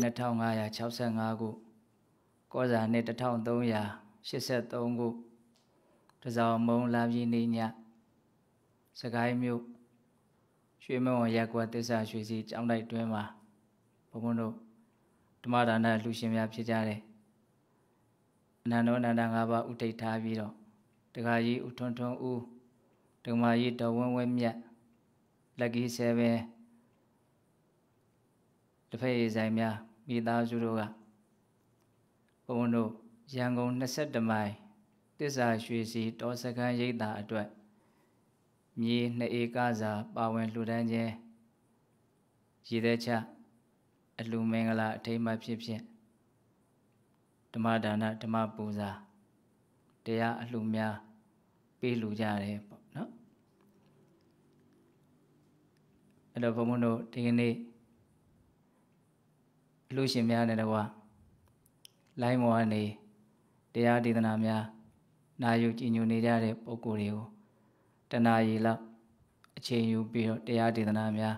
နှစ်2565ခုကောဇာနှစ်1383ခုတစောင်းမုံလာပြည်နေညစကိုင်းမြို့ရွှေမုံရက်ကွက်တစ္ဆာရွှေစီကျောင်းတိုက်တွင်မှာဘုံဘုံတို့ဓမ္မဒါနလူရှင်များဖြစ်ကြတယ်အနန္တောအနန္တ၅ပါးဥဒိဋ္ဌာပြီးတော့တခါကြီးဥထွန်းထွန်းဦးဓမ္မကြီးတော်ဝင်းဝင်းမြတ်လက်ကီ7တဖက်ရည်ဆိုင်များမိသားစုတို့ကဘုံတို့ရန်ကုန်22မိုင်တစ္ဆာရွှေစီတောစခန်းရိပ်သာအတွက်မြေ2ဧကစာ ပါဝင်လှူဒန်းခြင်းရည်တဲ့ချအလူမင်္ဂလာအထိမ်းအမှတ်ဖြစ်ဖြင့်ဓမ္မဒါနဓမ္မပူဇာတရားအလှူများပေးလှူကြတယ်ပေါ့နော်အဲ့တော့ဘုံဘုံတို့ဒီကနေ့အလှရှင်များနဲ့တကွာလိုင်းမော်ကနေတရားဒေသနာများနာယူကြည်ညိုနေကြတဲ့ပုဂ္ဂိုလ်တွေကိုတဏှာရီလောက်အချိန်ယူပြီးတော့တရားဒေသနာများ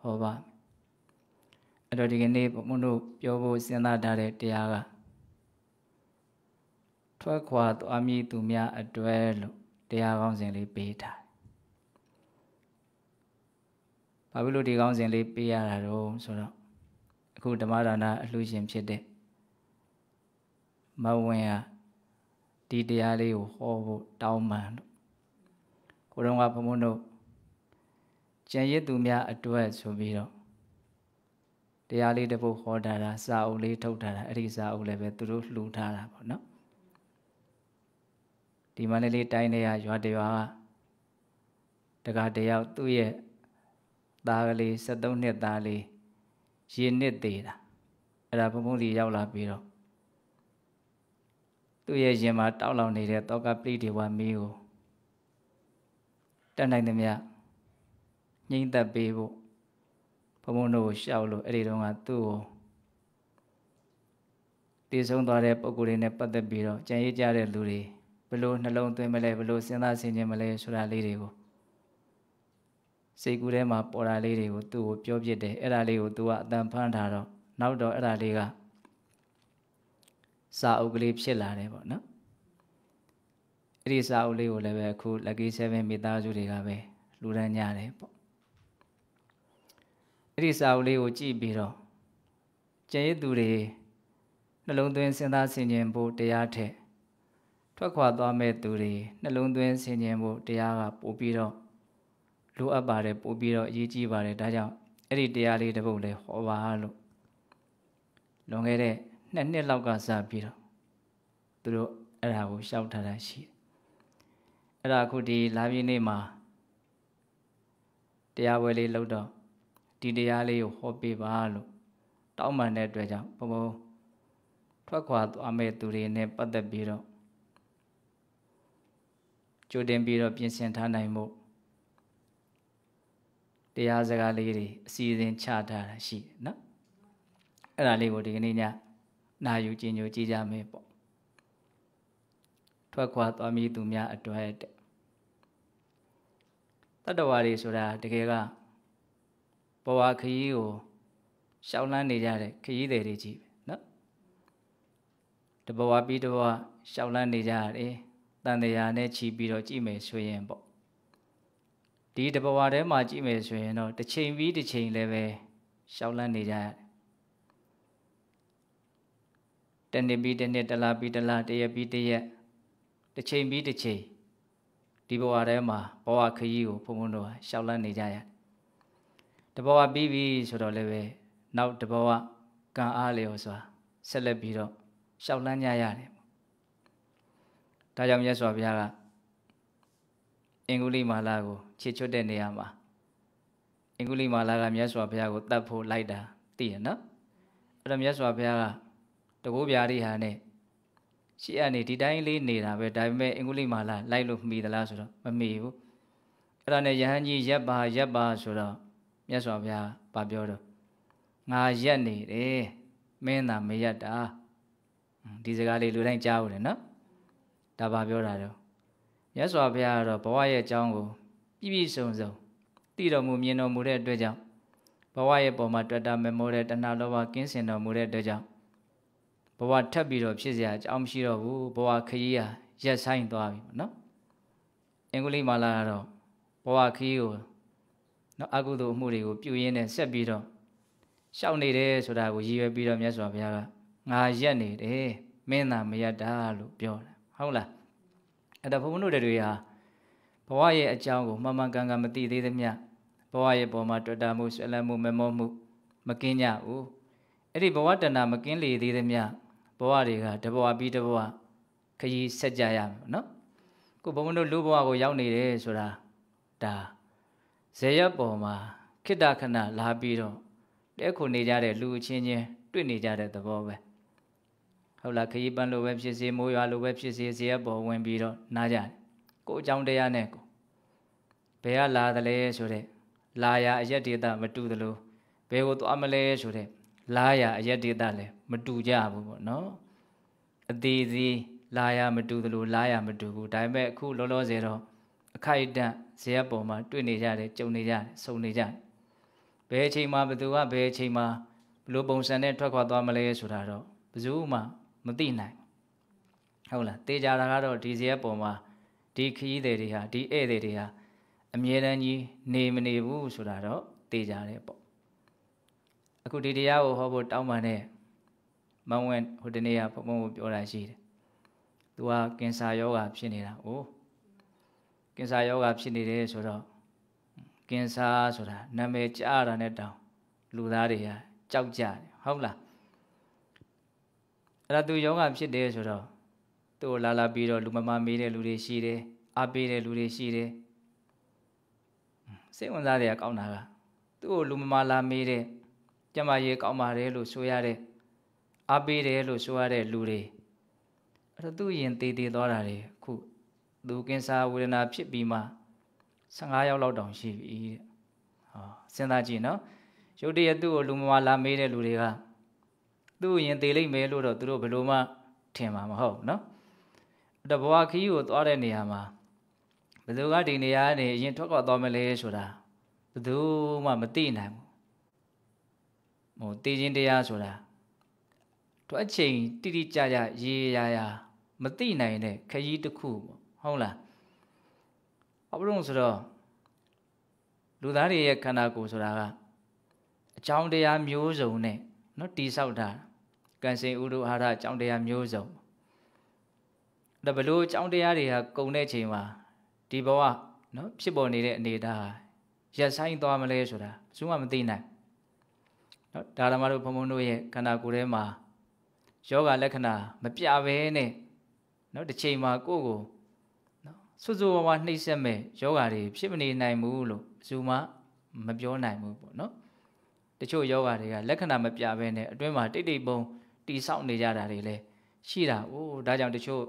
ဟောပါအဲ့တော့ဒီကနေ့ဘုမတို့ပြောဖို့စဉ်းစားထားတဲ့တရားကထွက်ခွာသွားမည်သူများအတွက်လို့တရားကောင်းစဉ်လေးပေးထားဘာဖြစ်လို့ဒီကောင်းစဉ်လေးပေးရတာတော့ဆိုတော့အခုဓမ္မဒါနအလှူရှင်ဖြစ်တဲ့မဝင်ရဒီတရားလေးကိုဟောဖို့တောင်းပန်လို့ကိုတော်ကဘုံဘုံတို့ကျန်ရစ်သူများအတွက်ဆိုပြီးတော့တရားလေးတစ်ပုဒ်ဟောထားတာစာအုပ်လေးထုတ်ထားတာအဲ့ဒီစာအုပ်လည်းပဲသူတို့လှူထားတာပေါ့နော်ဒီမန္တလေးတိုင်းတွေကရွာတရွာကတကတယောက်သူ့ရဲ့သားကလေး73နှစ်သားလေးရင်နှစ်သေးတာအဲ့ဒါဘုံဘုံစီရောက်လာပြီးတော့သူ့ရဲ့ရင်မှာတောက်လောင်နေတဲ့တောကပလိဒေဝမီးကိုတတ်နိုင်သမျှငြိမ့်သက်ပေးဖို့ဘုံဘုံတို့ကိုရှောက်လို့အဲ့ဒီတော့ကသူ့ကိုတည်ဆုံးသွားတဲ့ပုံကိုယ်လေးနဲ့ပတ်သက်ပြီးတော့ကြံရည်ကြတဲ့လူတွေဘလို့နှလုံးသွင်းမလဲဘလို့စဉ်းစားဆင်ခြင်မလဲဆိုတာလေးတွေကိုစိတ်ကူးထဲမှာပေါ်တာလေးတွေကိုသူ့ကိုပြောပြတယ်အဲ့ဒါလေးကိုသူကအတန်ဖန်းထားတော့နောက်တော့အဲ့ဒါလေးကစာအုပ်ကလေးဖြစ်လာတယ်ပေါ့နော်အဲ့ဒီစာအုပ်လေးကိုလည်းပဲအခု lucky 7မိသားစုတွေကပဲလူရန်ညတယ်ပေါ့အဲ့ဒီစာအုပ်လေးကိုကြည့်ပြီးတော့ကျန်ရစ်သူတွေနှလုံးသွင်းစဉ်းစားဆင်ခြင်ဖို့တရားထက်ထွက်ခွာသွားမဲ့သူတွေနှလုံးသွင်းဆင်ခြင်ဖို့တရားကပို့ပြီးတော့လိုအပ်ပါတယ်ပို့ပြီးတော့အရေးကြီးပါတယ်ဒါကြောင့်အဲ့ဒီတရားလေးတစ်ပုဒ်လဲဟောပါလို့လွန်ခဲ့တဲ့နှစ်နှစ်လောက်ကစပြီးတော့သူတို့အဲ့ဒါကိုရှောက်ထားတာရှိတယ်အဲ့ဒါအခုဒီလာပြည့်နေ့မှာတရားပွဲလေးလုပ်တော့ဒီတရားလေးကိုဟောပေးပါလို့တောင်းပန်တဲ့အတွက်ကြောင့်ဘုံဘုံထွက်ခွာသွားမဲ့သူတွေနဲ့ပတ်သက်ပြီးတော့ကြိုတင်ပြီးတော့ပြင်ဆင်ထားနိုင်မှုတရားစကားလေးတွေအစီအစဉ်ချထားတာရှိတယ်နော်အဲ့ဒါလေးကိုဒီကနေ့ညနာယူကြင်ညိုကြည့်ကြမယ်ပေါ့ထွက်ခွာသွားမိသူများအတွက်တတ္တဝါတွေဆိုတာတကယ်ကဘဝခရီးကိုရှောင်လန်းနေကြတဲ့ခရီးသည်တွေကြီးပဲနော်တဘဝပြီးတဘဝရှောင်လန်းနေကြတယ်တန်တရာနဲ့ချီပြီးတော့ကြည့်မယ်ဆိုရင်ပေါ့ဒီတဘဝထဲမှာကြည့်မယ်ဆိုရင်တော့တစ်ချိန်ပြီးတစ်ချိန်လည်းပဲရှောက်လန့်နေကြရတယ်တနေ့ပြီးတနေ့တလားပြီးတလားတရက်ပြီးတရက်တစ်ချိန်ပြီးတစ်ချိန်ဒီဘဝထဲမှာဘဝခရီးကိုဘုံဘုံတို့ဟာရှောက်လန့်နေကြရတယ်တဘဝပြီးပြီဆိုတော့လည်းပဲနောက်တဘဝကံအားလျော်စွာဆက်လက်ပြီးတော့ရှောက်လန့်ကြရတယ်ဒါကြောင့်မြတ်စွာဘုရားကအင်္ဂုလိမာလာကိုခြေချွတ်တဲ့နေရာမှာအင်္ဂုလိမာလာကမြတ်စွာဘုရားကိုတတ်ဖို့လိုက်တာသိရနော်အဲ့တော့မြတ်စွာဘုရားကတကိုးပြာရိဟာနဲ့ရှေ့အနေဒီတိုင်းလေးနေတာပဲဒါပေမဲ့အင်္ဂုလိမာလာလိုက်လို့မှီသလားဆိုတော့မမှီဘူးအဲ့ဒါနဲ့ယဟန်ကြီးရက်ပါရက်ပါဆိုတော့မြတ်စွာဘုရားဗာပြောတော့ငါရက်နေတယ်မင်းသာမရက်တာဒီစကားလေးလူတိုင်းကြားဦးတယ်နော်ဒါဗာပြောတာတော့မြတ်စွာဘုရားကတော့ဘဝရဲ့အကြောင်းကိုပြည့်ပြည့်စုံစုံသိတော်မူမြင်တော်မူတဲ့အတွက်ကြောင့်ဘဝရဲ့ပုံမှာတွေ့တာမေမိုတဲ့တဏှာလောဘကင်းစင်တော်မူတဲ့အတွက်ကြောင့်ဘဝထပ်ပြီးတော့ဖြစ်เสียအကြောင်းမရှိတော့ဘူးဘဝခရီးဟာရက်ဆိုင်သွားပြီနော်အင်္ဂလိပ်မာလာကတော့ဘဝခရီးကိုနော်အကုသိုလ်အမှုတွေကိုပြုရင်းနဲ့ဆက်ပြီးတော့ရှောင်နေတယ်ဆိုတာကိုရည်ရွယ်ပြီးတော့မြတ်စွာဘုရားကငါရက်နေတယ်မင်းသာမရတာလို့ပြောတယ်ဟုတ်လားအဲ့ဒါဘုံဘုံတို့တွေဟာဘဝရဲ့အကြောင်းကိုမှန်မှန်ကန်ကန်မသိသေးသမျှဘဝရဲ့ပုံမှာတွေ့တာမှုဆွဲလန်းမှုမမောမှုမကင်းကြဘူးအဲ့ဒီဘဝတဏ္ဍမကင်းလေသေးသမျှဘဝတွေကတဘဝပြီးတဘဝခရီးဆက်ကြရမယ်နော်ကိုဘုံဘုံတို့လူဘဝကိုရောက်နေတယ်ဆိုတာဒါဇေယျပေါ်မှာခိတ္တခဏလာပြီးတော့တဲခုနေကြတဲ့လူအချင်းချင်းတွေ့နေကြတဲ့သဘောပဲဟုတ်လားခရီးပန်းလိုပဲဖြစ်စေမိုးရွာလိုပဲဖြစ်စေဇေယျပေါ်ဝင်ပြီးတော့နားကြတယ်ကိုအကြောင်းတရားနဲ့ကိုဘယ်ကလာသလဲဆိုတဲ့လာရအယက်ဒေတာမတူသလိုဘယ်ကိုသွားမလဲဆိုတဲ့လာရအယက်ဒေတာလည်းမတူကြဘူးပေါ့နော်အသေးစီလာရမတူသလိုလာရမတူဘူးဒါပေမဲ့အခုလောလောဆယ်တော့အခိုက်အတန့်ဇေယျပေါ်မှာတွေ့နေကြတယ်ကြုံနေကြတယ်ဆုံနေကြတယ်ဘယ်အချိန်မှာဘသူကဘယ်အချိန်မှာဘလို့ပုံစံနဲ့ထွက်ခွာသွားမလဲဆိုတာတော့ဘယ်သူမှမသိနိုင် ဟုတ်လားတေချာတာကတော့ဒီဇရက်ပုံမှာဒီခီးတွေတွေဟာဒီဧည့်တွေတွေဟာအမြဲတမ်းကြီးနေမနေဘူးဆိုတာတော့တေချာတယ်ပေါ့အခုဒီတရားကိုဟောဖို့တောင်းပန်တဲ့မန်ဝင်ဟိုတနေ့ကဘုံဘုံကိုပြောတာရှိတယ်သူကကင်ဆာယောဂါဖြစ်နေတာ။အိုးကင်ဆာယောဂါဖြစ်နေတယ်ဆိုတော့ကင်ဆာဆိုတာနာမည်ကြားတာနဲ့တောင် လူသားတွေကကြောက်ကြတယ်ဟုတ်လားဒါသူယောဂဖြစ်တယ်ဆိုတော့သူ့ကိုလာလာပြီးတော့လူမမမေးတဲ့လူတွေရှိတယ်အားပေးတဲ့လူတွေရှိတယ်စိတ်ဝင်စားတဲ့အကောင်းတာကသူ့ကိုလူမမလာမေးတဲ့ကျမရေကောင်းပါတယ်လို့ဆိုရတဲ့အားပေးတယ်လို့ဆိုရတဲ့လူတွေအဲ့တော့သူ့ရင်တေးတေးသွားတာတွေခုဒုက္ကင်္စာဝေဒနာ ဖြစ်ပြီးမှ15ရောက်လောက်တောင်ရှိပြီတဲ့ဟောစဉ်းစားကြည့်နော်ရုတ်တရက်သူ့ကိုလူမမလာမေးတဲ့လူတွေကသူ့ရင်သေးလိမ့်မယ်လို့တော့သူတို့ဘယ်လိုမှထင်မှာမဟုတ်နော်အဲ့တော့ဘဝခီးကိုသွားတဲ့နေရာမှာဘယ်သူကဒီနေရာကနေအရင်ထွက်ခွာသွားမလဲဆိုတာဘယ်သူမှမသိနိုင်ဘူးဟိုတည်ခြင်းတရားဆိုတာထွက်ချိန်တိတိကျကျရေရာရာမသိနိုင်တဲ့ခရီးတစ်ခုပေါ့ဟုတ်လားအဘရုံဆိုတော့လူသားတွေရဲ့ခန္ဓာကိုယ်ဆိုတာကအကြောင်းတရားမျိုးစုံနဲ့နော်တိဆောက်တာကံစိန်ဥဒုအာရအကြောင်းတရားမျိုးစုံဒါဘလို့အကြောင်းတရားတွေဟာကုံတဲ့ချိန်မှာဒီဘဝနော်ဖြစ်ပေါ်နေတဲ့အနေအထားဟာရက်ဆိုင်သွားမလဲဆိုတာဘယ်သူမှမသိနိုင်နော်ဒါရမတို့ဘုံဘုံတို့ရဲ့ခန္ဓာကိုယ်ထဲမှာယောဂလက္ခဏာမပြဘဲနဲ့နော်တစ်ချိန်မှာကိုယ့်ကိုနော်စွစွဝါဝါနှိမ့်ဆက်မဲ့ယောဂတွေဖြစ်မနေနိုင်ဘူးလို့ဘယ်သူမှမပြောနိုင်ဘူးပေါ့နော်တချို့ယောဂတွေကလက္ခဏာမပြဘဲနဲ့အတွင်းမှာတိတ်တိတ်ပုံတိဆောက်နေကြတာတွေလည်းရှိတာ။အိုးဒါကြောင့်တချို့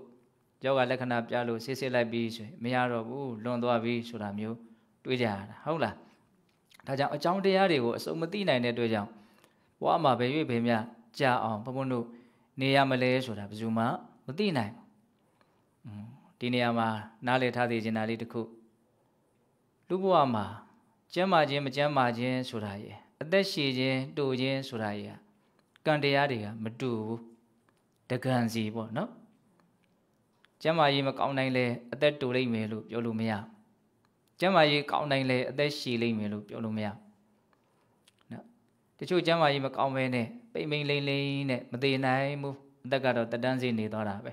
ယောဂလက္ခဏာပြလို့ဆေးဆေးလိုက်ပြီးဆိုရင်မရတော့ဘူးလွန်သွားပြီဆိုတာမျိုးတွေးကြရတာဟုတ်လား။ဒါကြောင့်အကြောင်းတရားတွေကိုအစုံမသိနိုင်တဲ့အတွက်ကြောင့်ဘဝမှာဘယ်၍ဘယ်မြကြာအောင်ဘုံဘုံတို့နေရမလဲဆိုတာဘယ်သူမှမသိနိုင်ဘူး။ဒီနေရာမှာနားလည်ထားသိချင်တာလေးတစ်ခုလူဘဝမှာကျမ်းမာခြင်းမကျမ်းမာခြင်းဆိုတာရယ်အသက်ရှည်ခြင်းတူခြင်းဆိုတာရယ်ကံတရားတွေကမတူဘူးတကံစီပေါ့နော်ကျမ်းမာရေးမကောင်းနိုင်လဲအသက်တူလိမ့်မယ်လို့ပြောလို့မရကျမ်းမာရေးကောင်းနိုင်လဲအသက်ရှည်လိမ့်မယ်လို့ပြောလို့မရနော်တချို့ကျမ်းမာရေးမကောင်းပဲနဲ့ပိတ်မိန်လိမ့်လိမ့်နဲ့မသေးနိုင်ဘူးအသက်ကတော့တတန်းစီနေသွားတာပဲ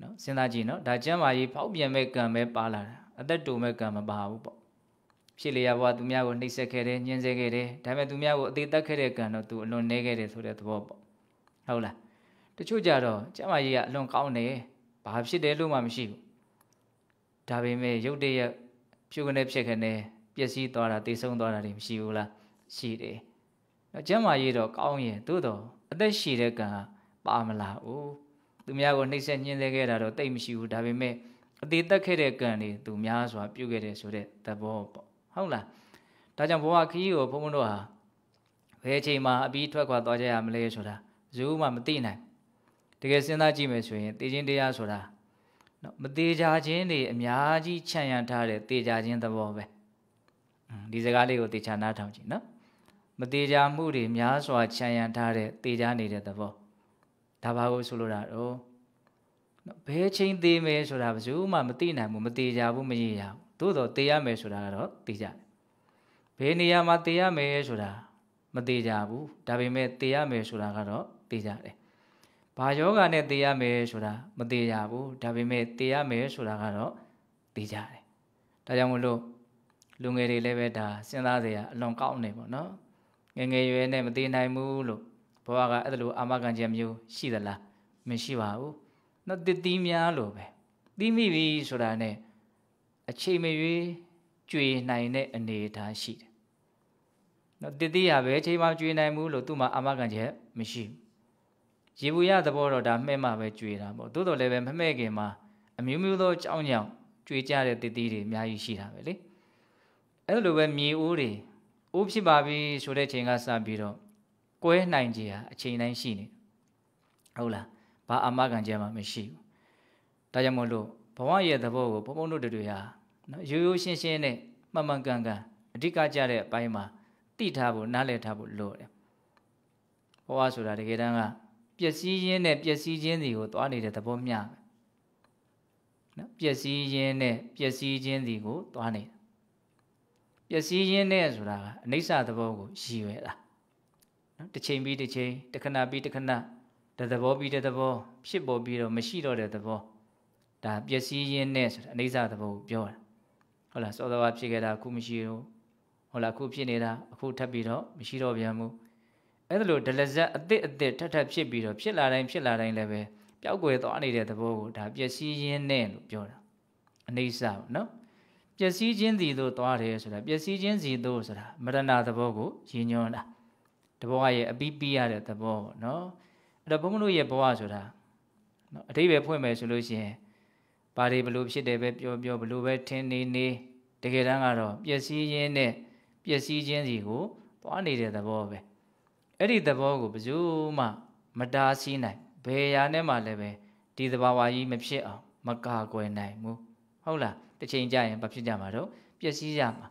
နော်စဉ်းစားကြည့်နော်ဒါကျမ်းမာရေးဖောက်ပြန်မဲ့ကံပဲပါလာတာအသက်တူမဲ့ကံမပါဘူးပေါ့ဖြစ်လျာဘဝသူများကိုနှိပ်စက်ခဲ့တယ်ညှင်းဆဲခဲ့တယ်ဒါပေမဲ့သူများကိုအသေးသက်ခဲ့တဲ့ကံတော့သူအလွန်နှဲခဲ့တယ်ဆိုတဲ့သဘောပေါ့ဟုတ်လားတချို့ကြတော့ကျမကြီးကအလွန်ကောင်းတယ်ဘာဖြစ်တယ်လို့မှမရှိဘူးဒါပေမဲ့ရုပ်တရက်ဖြူကနေဖြစ်ခနေပျက်စီးသွားတာတိဆုံးသွားတာတွေမရှိဘူးလားရှိတယ်နော်ကျမကြီးတော့ကောင်းရင်သို့တော့အသက်ရှိတဲ့ကံပါမလားဦးသူများကိုနှိပ်စက်ညှင်းဆဲခဲ့တာတော့တိတ်မရှိဘူးဒါပေမဲ့အသေးသက်ခဲ့တဲ့ကံတွေသူများစွာပြုတ်ခဲ့တယ်ဆိုတဲ့သဘောပေါ့ဟုတ်လားဒါကြောင့်ဘဝခီးကိုဘုန်းဘုန်းတို့ဟာဘယ်အချိန်မှာအပြီးထွက်ခွာသွားကြရမလဲဆိုတာဇူးမှမသိနိုင်တကယ်စဉ်းစားကြည့်မယ်ဆိုရင်တေခြင်းတရားဆိုတာနော်မသေးကြခြင်းတွေအများကြီးခြံရံထားတဲ့တေကြခြင်းသဘောပဲဒီစကားလေးကိုတေချာနားထောင်ကြည့်နော်မသေးကြမှုတွေများစွာခြံရံထားတဲ့တေကြနေတဲ့သဘောဒါဘာကိုဆိုလိုတာတော့ဘယ်ချိန်သေးမယ်ဆိုတာဘယ်သူမှမသိနိုင်ဘူးမသေးကြဘူးမရေရဘူးသို့တော့သေးရမယ်ဆိုတာကတော့သိကြတယ်ဘယ်နေရာမှာသေးရမယ်ဆိုတာမသေးကြဘူးဒါပေမဲ့သေးရမယ်ဆိုတာကတော့သိကြတယ်ဘာယောဂနဲ့သေးရမယ်ဆိုတာမသေးကြဘူးဒါပေမဲ့သေးရမယ်ဆိုတာကတော့သိကြတယ်ဒါကြောင့်မလို့လူငယ်တွေလည်းပဲဒါစဉ်းစားစရာအလွန်ကောင်းနေပေါ့နော်ငငယ်ရွယ်နဲ့မသေးနိုင်ဘူးလို့ဘဝကအဲ့လိုအာမခံချက်မျိုးရှိသလားမရှိပါဘူးနော်တစ်သီးများလိုပဲသီးမိပြီဆိုတာနဲ့အချိန်မရွေးကြွေနိုင်တဲ့အနေအထားရှိတယ်နော်တစ်သီးရပဲအချိန်မှကြွေနိုင်မှုလို့သူ့မှာအာမခံချက်မရှိဘူးရေဘူးရသဘောတော့ဒါမှဲ့မှပဲကြွေတာပေါ့သို့တော်လည်းပဲမမှဲ့ခင်မှာအမျိုးမျိုးသောအကြောင်းကြောင့်ကြွေကြတဲ့တစ်သီးတွေအများကြီးရှိတာပဲလေအဲ့လိုပဲမြေအိုးတွေအိုးဖြစ်ပါပြီဆိုတဲ့ချိန်ကစပြီးတော့ကွဲနိုင်ကြရအချိန်တိုင်းရှိနေဟုတ်လားဘာအာမခံချက်မှမရှိဘူးဒါကြောင့်မို့လို့ဘဝရဲ့သဘောကိုဘုံဘုံတို့တို့ရာနော်ရိုးရိုးရှင်းရှင်းနဲ့မှန်မှန်ကန်ကန်အဓိကကြတဲ့အပိုင်းမှာသိထားဖို့နားလည်ထားဖို့လိုတယ်ဘဝဆိုတာတကယ်တမ်းကပျက်စီးရင်းနဲ့ပျက်စီးခြင်းတွေကိုသွားနေတဲ့သဘောမျှနော်ပျက်စီးရင်းနဲ့ပျက်စီးခြင်းတွေကိုသွားနေပျက်စီးရင်းနဲ့ဆိုတာကအနိစ္စသဘောကိုရည်ရွယ်တာနော်တစ်ချိန်ပြီးတစ်ချိန်တစ်ခဏပြီးတစ်ခဏတသဘောပြီးတသဘော ဖြစ်ပေါ်ပြီးတော့မရှိတော့တဲ့သဘောဒါပျက်စီးရင်းနဲ့ဆိုတာအနိစ္စသဘောကိုပြောတာဟုတ်လားစောစောကဖြစ်ခဲ့တာအခုမရှိတော့ဟုတ်လားအခုဖြစ်နေတာအခုထပ်ပြီးတော့မရှိတော့ပြန်ဘူးအဲ့ဒါလို့ဒလဇက်အစ်စ်အစ်စ်ထပ်ထပ်ဖြစ်ပြီးတော့ဖြစ်လာတိုင်းဖြစ်လာတိုင်းလည်းပဲပျောက်ကွယ်သွားနေတဲ့သဘောကိုဒါပျက်စီးရင်းနဲ့လို့ပြောတာအနိစ္စပေါ့နော်ပျက်စီးခြင်းစီတို့သွားတယ်ဆိုတာပျက်စီးခြင်းစီတို့ဆိုတာမရဏသဘောကိုရည်ညွှန်းတာတဘောရဲ့အပိပိရတဲ့သဘောပေါ့နော်တော့ဘုန်းဘုန်းတို့ရဲ့ဘဝဆိုတာနော်အတိပဲဖွင့်မယ်ဆိုလို့ရှိရင်ဘာတွေဘလို့ဖြစ်တယ်ပဲပြောပြောဘလို့ပဲထင်းနေနေတကယ်တမ်းကတော့ပျက်စီးရင်းနဲ့ပျက်စီးခြင်းစီကိုသွားနေတဲ့သဘောပဲအဲ့ဒီသဘောကိုဘယ်သူမှ မတားဆီးနိုင်ဘယ်ရာနဲ့မှလည်းပဲဒီသဘာဝကြီးမဖြစ်အောင်မကာကွယ်နိုင်ဘူးဟုတ်လားတစ်ချိန်ကြာရင်ဘာဖြစ်ကြမှာတော့ပျက်စီးကြမှာ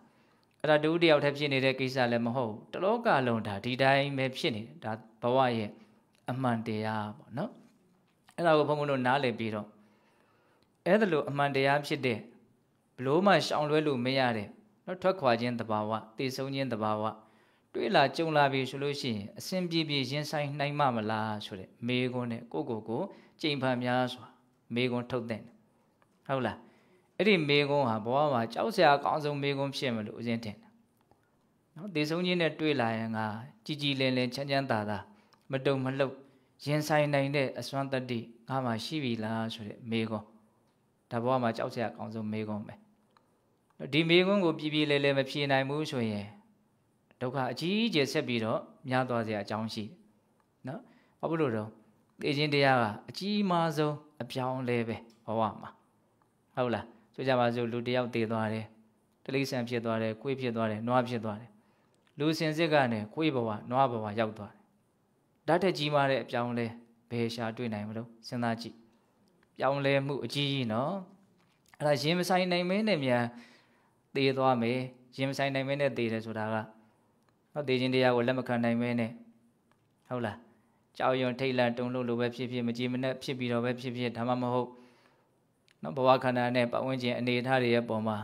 အဲ့ဒါတူတယောက်တည်းဖြစ်နေတဲ့ကိစ္စလည်းမဟုတ်ဘူးတလောကလုံးဒါဒီတိုင်းပဲဖြစ်နေတယ်ဒါဘဝရဲ့အမှန်တရားပေါ့နော်အဲ့ဒါကိုဘုန်းဘုန်းတို့နားလည်ပြီးတော့အဲ့ဒါလိုအမှန်တရားဖြစ်တဲ့ဘလို့မှရှောင်လွဲလို့မရတဲ့နော်ထွက်ခွာခြင်းတဘာဝတည်ဆုံးခြင်းတဘာဝတွေ့လာကြုံလာပြီဆိုလို့ရှိရင်အစဉ်ပြေပြေရင်ဆိုင်နိုင်မမလားဆိုတဲ့မေခွန်းနဲ့ကိုကိုကိုကြိမ်ဖန်များစွာ မေခွန်းထုတ်တဲ့ဟုတ်လားအဲ့ဒီမေခွန်းဟာဘဝမှာကြောက်စရာအကောင်းဆုံးမေခွန်းဖြစ်မလို့ဦးဇင်းတင်နော်တည်ဆုံးခြင်းနဲ့တွေ့လာရင်ကကြည်ကြည်လင်လင်ချမ်းချမ်းသာသာမတုံမလှုပ်ရင်ဆိုင်နိုင်တဲ့အစွမ်းတတ္တိငါမှရှိပြီလားဆိုတဲ့မေခွန်းဒါဘဝမှာကြောက်စရာကောင်းဆုံးမေခွန်းပဲဒီမေခွန်းကိုပြည်ပြည်လဲလဲမဖြေနိုင်ဘူးဆိုရင်ဒုက္ခအကြီးအကျယ်ဆက်ပြီးတော့များသွားစရာအကြောင်းရှိနော်ဘာဖြစ်လို့တော့သိခြင်းတရားကအကြီးမားဆုံးအပြောင်းလဲပဲဘဝမှာဟုတ်လားဆိုကြပါစို့လူတယောက်တည်သွားတယ်တိရိစ္ဆာန်ဖြစ်သွားတယ်၊ကိုယ်ဖြစ်သွားတယ်၊နွားဖြစ်သွားတယ်လူစင်စစ်ကနဲ့ကိုယ်ဘဝ၊နွားဘဝရောက်သွားတယ်ဓာတ်ထက်ကြီးမားတဲ့အပြောင်းလဲဘယ်ရှာတွေ့နိုင်မလို့စဉ်းစားကြည့်ပြောင်းလဲမှုအကြီးကြီးနော်အဲ့ဒါရင်မဆိုင်နိုင်မင်းနဲ့မြန်သေသွားမယ်ရင်မဆိုင်နိုင်မင်းနဲ့သေတယ်ဆိုတာကနော်သေခြင်းတရားကိုလက်မခံနိုင်မင်းနဲ့ဟုတ်လားကြောက်ရွံ့ထိတ်လန့်တုန်လှုပ်လိုပဲဖြစ်ဖြစ်မကြည်မနှက်ဖြစ်ပြီးတော့ပဲဖြစ်ဖြစ်ဒါမှမဟုတ်နော်ဘဝခန္ဓာနဲ့ပတ်ဝန်းကျင်အနေအထားတွေရဲ့ပုံမှာ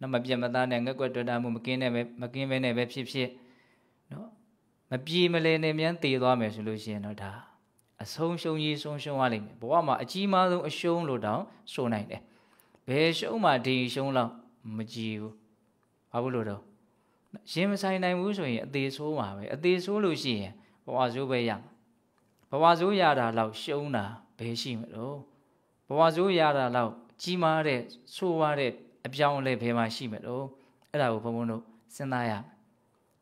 နော်မပြတ်မသားနဲ့ငက်ွက်တွေ့တာမှုမကင်းနဲ့ပဲမကင်းပဲနဲ့ပဲဖြစ်ဖြစ်မပြေမလည်နဲ့မြန်းတည်သွားမယ်ဆိုလို့ရှိရင်တော့ဒါအဆုံးရှုံးကြီးဆုံးရှုံးရလိမ့်မယ်ဘဝမှာအကြီးမားဆုံးအရှုံးလို့တောင်ဆိုနိုင်တယ်ဘယ်ရှုံးမှဒီရှုံးလောက်မကြည်ဘူးဘာလို့လို့တော့ရင်မဆိုင်နိုင်ဘူးဆိုရင်အသေးဆိုးမှာပဲအသေးဆိုးလို့ရှိရင်ဘဝဆိုးပဲရဘဝဆိုးရတာလောက်ရှုံးတာဘယ်ရှိမလို့ဘဝဆိုးရတာလောက်ကြီးမားတဲ့ဆိုးရတဲ့အပြောင်းအလဲဘယ်မှာရှိမလို့အဲ့ဒါကိုဘုံဘုံတို့စဉ်းစားရမယ်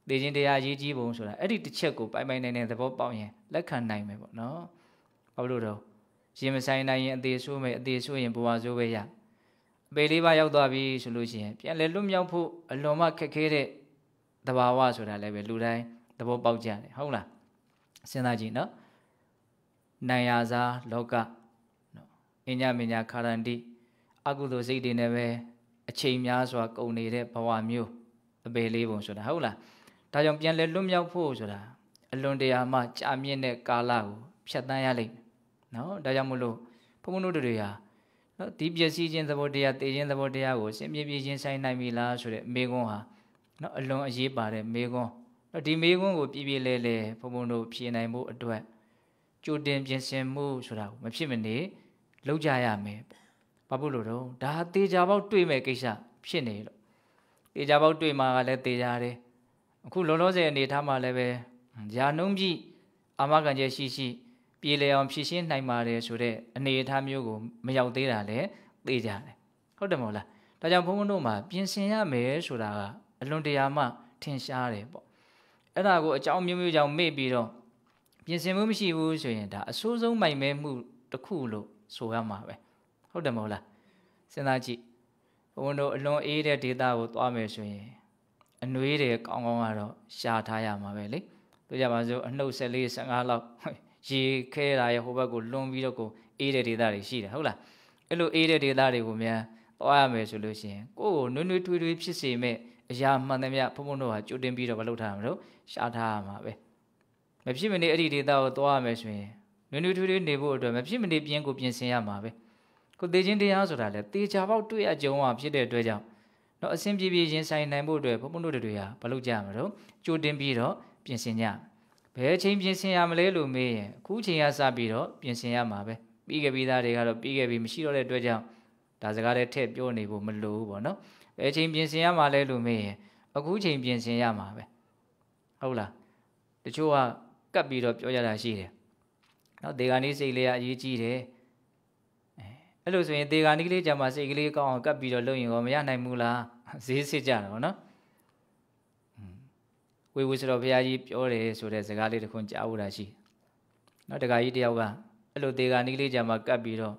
သေခြင်းတရားရေးကြီးပုံဆိုတာအဲ့ဒီတစ်ချက်ကိုပိုင်ပိုင်နိုင်နိုင်သဘောပေါက်ရင်လက်ခံနိုင်မယ်ပေါ့နော်ဘာလို့တော့ရင်မဆိုင်နိုင်ရင်အသေးဆိုးမယ်အသေးဆိုးရင်ဘဝဆိုးပဲရအပေလေးပါရောက်သွားပြီဆိုလို့ရှိရင်ပြန်လဲလွတ်မြောက်ဖို့အလွန်မှခက်ခဲတဲ့သဘာဝဆိုတာလည်းပဲလူတိုင်းသဘောပေါက်ကြတယ်ဟုတ်လားစဉ်းစားကြည့်နော်နိုင်ရာစာလောကနော်အညမညာခါရန္တိအကုသိုလ်စိတ်တွေနဲ့ပဲအချိန်များစွာ ကုန်နေတဲ့ဘဝမျိုးအပေလေးပုံဆိုတာဟုတ်လားဒါကြောင့်ပြန်လဲလွတ်မြောက်ဖို့ဆိုတာအလွန်တရာမှကြာမြင့်တဲ့ကာလကိုဖြတ်တန်းရလိမ့်မယ်နော်ဒါကြောင့်မလို့ဘုံဘုံတို့တွေဟာနော်ဒီပျက်စီးခြင်းသဘောတရားတည်ခြင်းသဘောတရားကိုစင်ပြပြချင်းဆိုင်နိုင်ပြီလားဆိုတဲ့မေကွန်းဟာနော်အလွန်အရေးပါတဲ့မေကွန်းနော်ဒီမေကွန်းကိုပြပြလဲလဲဘုံဘုံတို့ဖြေနိုင်ဖို့အတွက်ကြိုတင်ပြင်ဆင်မှုဆိုတာကိုမဖြစ်မနေလုပ်ကြရမယ်ဘာဖြစ်လို့တော့ဒါသေချာပေါက်တွေ့မဲ့ကိစ္စဖြစ်နေလို့သေချာပေါက်တွေ့မှာကလည်းသေချာတယ်အခုလောလောဆယ်အနေထားမှာလည်းပဲဇာနှုံးပြည့်အာမခံချက်ရှိရှိ ပြည်လည်အောင်ဖြည့်ရှင်းနိုင်ပါတယ်ဆိုတဲ့အနေအထားမျိုးကိုမရောက်သေးတာလည်းသိကြတယ်ဟုတ်တယ်မဟုတ်လားဒါကြောင့်ဘုန်းဘုန်းတို့မှာပြင်ဆင်ရမယ်ဆိုတာကအလွန်တရာမှထင်ရှားတယ်ပေါ့အဲ့ဒါကိုအကြောင်းမျိုးမျိုးကြောင့်မေ့ပြီးတော့ပြင်ဆင်မှုမရှိဘူးဆိုရင်ဒါအဆိုးဆုံးမိုင်မဲမှုတစ်ခုလို့ဆိုရမှာပဲဟုတ်တယ်မဟုတ်လားစဉ်းစားကြည့်ဘုန်းဘုန်းတို့အလွန်အေးတဲ့ဒေတာကိုသွားမယ်ဆိုရင်အနှွေးတွေကောင်းကောင်းကတော့ရှာထားရမှာပဲလေတို့ကြပါစို့အနှုတ်14 15လောက်ရေခဲတာရဲ့ဟိုဘက်ကိုလွန်ပြီးတော့ကိုအေးတဲ့ဒေသတွေရှိတယ်ဟုတ်လားအဲ့လိုအေးတဲ့ဒေသတွေကိုများသွားရမယ်ဆိုလို့ရှိရင်ကိုယ့်ကိုနွေ့နွေ့ထွေးထွေးဖြစ်စေမဲ့အရာမှန်သမျှဖုံဖုံတို့ဟာကြိုတင်ပြီးတော့မလုပ်ထားမှာလို့ရှာထားရမှာပဲမဖြစ်မနေအဲ့ဒီဒေသကိုသွားရမယ်ဆိုရင်နွေ့နွေ့ထွေးထွေးနေဖို့အတွက်မဖြစ်မနေပြင်ကိုပြင်ဆင်ရမှာပဲကိုသေခြင်းတရားဆိုတာလေတေချာပေါက်တွေ့ရကြုံမှာဖြစ်တဲ့အတွက်ကြောင့်နော်အဆင်ပြေပြေရင်ဆိုင်နိုင်ဖို့အတွက်ဘုံဘုံတို့တွေကမလုပ်ကြမှာတော့ကြိုတင်ပြီးတော့ပြင်ဆင်ကြဘယ်ချိန်ပြင်ဆင်ရမလဲလို့မေးရင်အခုချိန်ကစပြီးတော့ပြင်ဆင်ရမှာပဲပြီးခဲ့ပြီးသားတွေကတော့ပြီးခဲ့ပြီးမရှိတော့တဲ့အတွက်ကြောင့်ဒါစကားတွေထည့်ပြောနေဖို့မလိုဘူးပေါ့နော်ဘယ်ချိန်ပြင်ဆင်ရမှာလဲလို့မေးရင်အခုချိန်ပြင်ဆင်ရမှာပဲဟုတ်လားတချို့ကကတ်ပြီးတော့ပြောကြတာရှိတယ်နော်ဒေဂာနီးစိတ်လေးကအရေးကြီးတယ်အဲ့လိုဆိုရင်တေဂာနိကလေးကြမှာစိတ်ကလေးကောင်းအောင်ကပ်ပြီးတော့လုပ်ရင်ရောမရနိုင်ဘူးလားဈေးစစ်ကြတာပေါ့နော်ဝေဝေဆိုတော့ဘုရားကြီးပြောတယ်ဆိုတဲ့စကားလေးတခွန်းကြားဖို့တာရှိနော်တခါကြီးတယောက်ကအဲ့လိုတေဂာနိကလေးကြမှာကပ်ပြီးတော့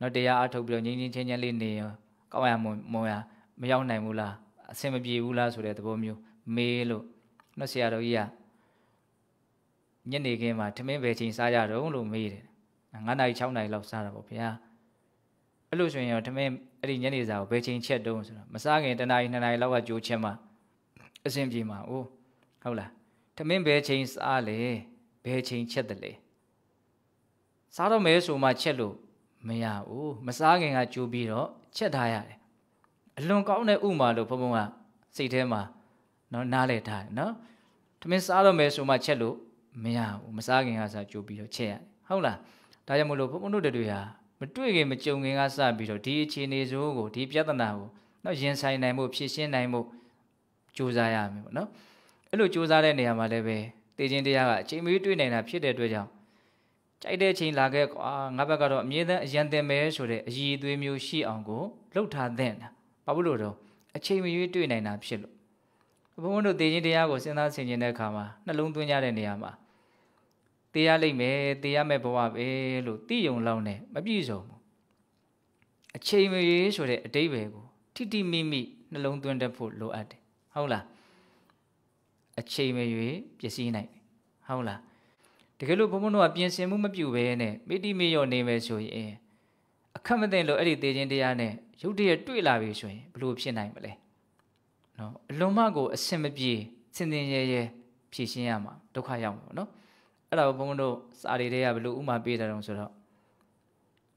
နော်တရားအထုတ်ပြီးတော့ငြင်းငြင်းချင်းချင်းလေးနေရောကောင်းရမွန်မွန်ရမရောက်နိုင်ဘူးလားအဆင်မပြေဘူးလားဆိုတဲ့သဘောမျိုးမေးလို့နော်ဆရာတော်ကြီးကညနေခင်းမှာထမင်းပဲချိန်စားကြတော့လို့မေးတယ်9နာရီ6နာရီလောက်စားတာပေါ့ဗျာအဲ့လိုဆိုရင်တော့ထမင်းအဲ့ဒီညနေစာကိုဘယ်ချိန်ချက်တုံးဆိုတော့မစားခင်တနာရီ2နာရီလောက်ကကြိုးချက်မှာအဆင်ပြေမှာ။အိုးဟုတ်လား။ထမင်းဘယ်ချိန်စားလဲ။ဘယ်ချိန်ချက်တယ်လဲ။စားတော့မဲဆိုမှချက်လို့မရဘူး။မစားခင်ကကြိုးပြီးတော့ချက်ထားရတယ်။အလွန်ကောင်းတဲ့ဥမာလို့ဘုံဘုံကစိတ်ထဲမှာနော်နားလည်ထားတယ်နော်။ထမင်းစားတော့မဲဆိုမှချက်လို့မရဘူး။မစားခင်ကစားကြိုးပြီးတော့ချက်ရတယ်။ဟုတ်လား။ဒါကြောင့်မလို့ဘုံဘုံတို့တွေဟာမတွေ့ခင်မကြုံခင်ကစပြီးတော့ဒီအခြေအနေစိုးကိုဒီပြဿနာကိုနော်ရင်ဆိုင်နိုင်မှုဖြည့်ရှင်းနိုင်မှုစူးစမ်းရမယ်ပေါ့နော်အဲ့လိုစူးစမ်းတဲ့နေရာမှာလည်းပဲတေခြင်းတရားကအချိန်မီတွေ့နိုင်တာဖြစ်တဲ့အတွက်ကြောင့်ကြိုက်တဲ့အချိန်လာခဲ့ကွာငါဘက်ကတော့အမြဲတမ်းအရန်တင်ပဲဆိုတဲ့အည်အသွေးမျိုးရှိအောင်ကိုလှုပ်ထားသင့်တာဘာဖြစ်လို့တော့အချိန်မီတွေ့နိုင်တာဖြစ်လို့ဘုန်းဘုန်းတို့တေခြင်းတရားကိုစဉ်းစားဆင်ခြင်တဲ့အခါမှာနှလုံးသွင်းကြတဲ့နေရာမှာတရားလိမ့်မယ်တရားမဲ့ဘဝပဲလို့သိယုံလောက်နဲ့မပြည့်စုံဘူးအချိန်မရွေးဆိုတဲ့အတိတ်ပဲကိုထိတိမိမိနှလုံးသွင်းတတ်ဖို့လိုအပ်တယ်ဟုတ်လားအချိန်မရွေးပျက်စီးနိုင်ဟုတ်လားတကယ်လို့ဘုံဘုံတို့ကပြင်ဆင်မှုမပြုဘဲနဲ့မိတိမေရော့နေမယ်ဆိုရင်အခက်မသိလို့အဲ့ဒီသေခြင်းတရားနဲ့ရုပ်တရက်တွေ့လာပြီဆိုရင်ဘလို့ဖြစ်နိုင်မလဲနော်အလွန်မကိုအစင်မပြေစင်စင်ရဲရဲဖြည့်ရှင်းရမှာဒုက္ခရောက်မှာနော်အဲ့ဒါကိုဘုန်းဘုန်းတို့စာရီတွေကဘယ်လိုဥမာပေးထားတယ်ဆိုတော့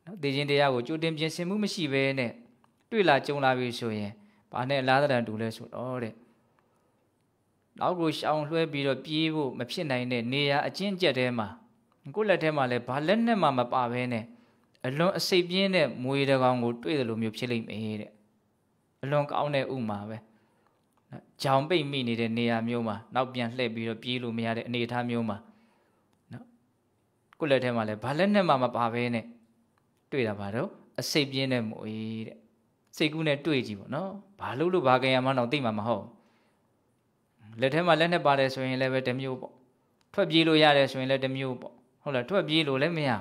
နော်တေခြင်းတရားကိုကြိုတင်ပြင်ဆင်မှုမရှိဘဲနဲ့တွေ့လာကြုံလာပြီဆိုရင်ဘာနဲ့အလားတန်တူလဲဆိုတော့တဲ့နောက်ကိုရှောင်လွှဲပြီးတော့ပြေးဖို့မဖြစ်နိုင်တဲ့နေရာအချင်းကျက်ထဲမှာကိုယ့်လက်ထဲမှာလည်းဘာလက်နဲ့မှမပါဘဲနဲ့အလွန်အစိတ်ပြင်းတဲ့မွေတကောင်ကိုတွေ့တယ်လို့မျိုးဖြစ်လိမ့်မယ်တဲ့အလွန်ကောင်းတဲ့ဥမာပဲနော်ဂျောင်ပိတ်မိနေတဲ့နေရာမျိုးမှာနောက်ပြန်လှည့်ပြီးတော့ပြေးလို့မရတဲ့အနေအထားမျိုးမှာကိုယ့်လက်ထဲမှာလည်းဘာလက်နဲ့မှမပါဘဲနဲ့တွေ့တာပါတော့အစိတ်ပြင်းတဲ့မွေးတဲ့စိတ်ကူးနဲ့တွေ့ကြည့်ပေါ့နော်ဘာလို့လို့ဘာကြံရမှန်းတော့သိမှာမဟုတ်လက်ထဲမှာလက်နဲ့ပါတယ်ဆိုရင်လည်းပဲတစ်မျိုးပေါ့ထွက်ပြေးလို့ရတယ်ဆိုရင်လည်းတစ်မျိုးပေါ့ဟုတ်လားထွက်ပြေးလို့လည်းမရ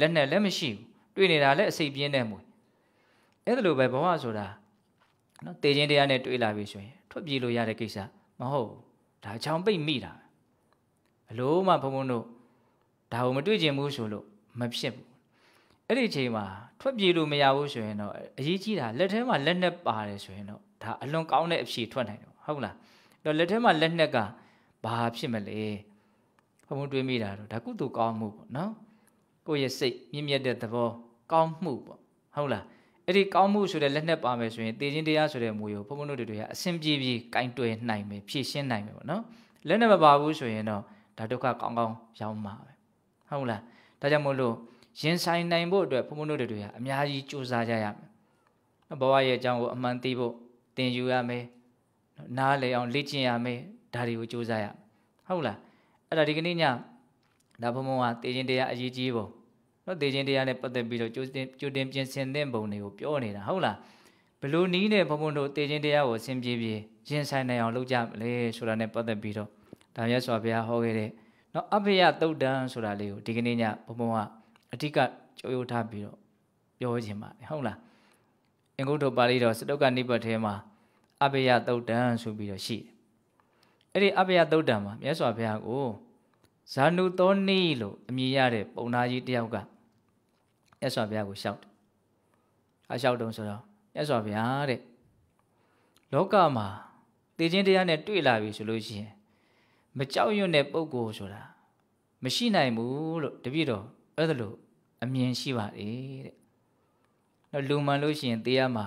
လက်နဲ့လည်းမရှိဘူးတွေ့နေတာလည်းအစိတ်ပြင်းတဲ့မွေးအဲ့ဒါလိုပဲဘဝဆိုတာနော်တေခြင်းတရားနဲ့တွေ့လာပြီဆိုရင်ထွက်ပြေးလို့ရတဲ့ကိစ္စမဟုတ်ဘူးဒါချောင်ပိတ်မိတာဘလို့မှဘုံဘုံတို့ဒါကိုမတွေ့ကျင်ဘူးဆိုလို့မဖြစ်ဘူးအဲ့ဒီအချိန်မှာထွက်ပြေးလို့မရဘူးဆိုရင်တော့အရေးကြီးတာလက်ထဲမှာလက်နဲ့ပါတယ်ဆိုရင်တော့ဒါအလွန်ကောင်းတဲ့အဖြေထွက်နိုင်တယ်ဟုတ်လားအဲ့တော့လက်ထဲမှာလက်နဲ့ကဘာဖြစ်မလဲဘုံတွေးမိတာတော့ဒါကုသိုလ်ကောင်းမှုပေါ့နော်ကိုယ့်ရဲ့စိတ်မြင့်မြတ်တဲ့သဘောကောင်းမှုပေါ့ဟုတ်လားအဲ့ဒီကောင်းမှုဆိုတဲ့လက်နဲ့ပါမယ်ဆိုရင်တေခြင်းတရားဆိုတဲ့မူရောဘုံဘုံတို့တွေကအစဉ်ပြေပြေကင်တွယ်နိုင်မယ်ဖြည့်ရှင်းနိုင်မယ်ပေါ့နော်လက်နဲ့မပါဘူးဆိုရင်တော့ဒါဒုက္ခကောင်းကောင်းရောက်မှာပဲဟုတ်လားဒါကြောင့်မို့လို့ရင်ဆိုင်နိုင်ဖို့အတွက်ဘုံဘုံတို့တွေကအများကြီးစူးစမ်းကြရမယ်ဘဝရဲ့အကြောင်းကိုအမှန်သိဖို့သင်ယူရမယ်နားလည်အောင်လေ့ကျင့်ရမယ်ဒါတွေကိုစူးစမ်းရဟုတ်လားအဲ့ဒါဒီကနေ့ညဒါဘုံဘုံကတည်ခြင်းတရားအရေးကြီးပုံနော်တည်ခြင်းတရားနဲ့ပတ်သက်ပြီးတော့ကြိုတင်ကြိုတင်ပြင်ဆင်သင့်ပုံတွေကိုပြောနေတာဟုတ်လားဘလို့နီးနဲ့ဘုံဘုံတို့တည်ခြင်းတရားကိုအစဉ်ပြေပြေရင်ဆိုင်နိုင်အောင်လုပ်ကြမလဲဆိုတာနဲ့ပတ်သက်ပြီးတော့ဒါမြတ်စွာဘုရားဟောခဲ့တဲ့နော်အဖေယသုတ်တံဆိုတာလေးကိုဒီကနေ့ညဘုံဘုံကအဓိကကြိုးရိုးထားပြီးတော့ပြောခြင်းပါတယ်ဟုတ်လားအင်္ဂုတ္တပါဠိတော်စတုကနိပတ်ထဲမှာအဖေယသုတ်တံဆိုပြီးတော့ရှိတယ်အဲ့ဒီအဖေယသုတ်တံမှာမြတ်စွာဘုရားကိုဇာနုသောနိလို့အမည်ရတဲ့ပုံနာကြီးတယောက်ကမြတ်စွာဘုရားကိုရှောက်တယ်အရှောက်တုံးဆိုတော့မြတ်စွာဘုရားတဲ့လောကမှာတေခြင်းတရားနဲ့တွေ့လာပြီဆိုလို့ရှိရင်မကြောက်ရွံ့တဲ့ပုံကိုဆိုတာမရှိနိုင်ဘူးလို့တပည့်တော်အဲ့ဒါလို့အမြင်ရှိပါတယ်တဲ့။တော့လူမှန်လို့ရှိရင်တရားမှာ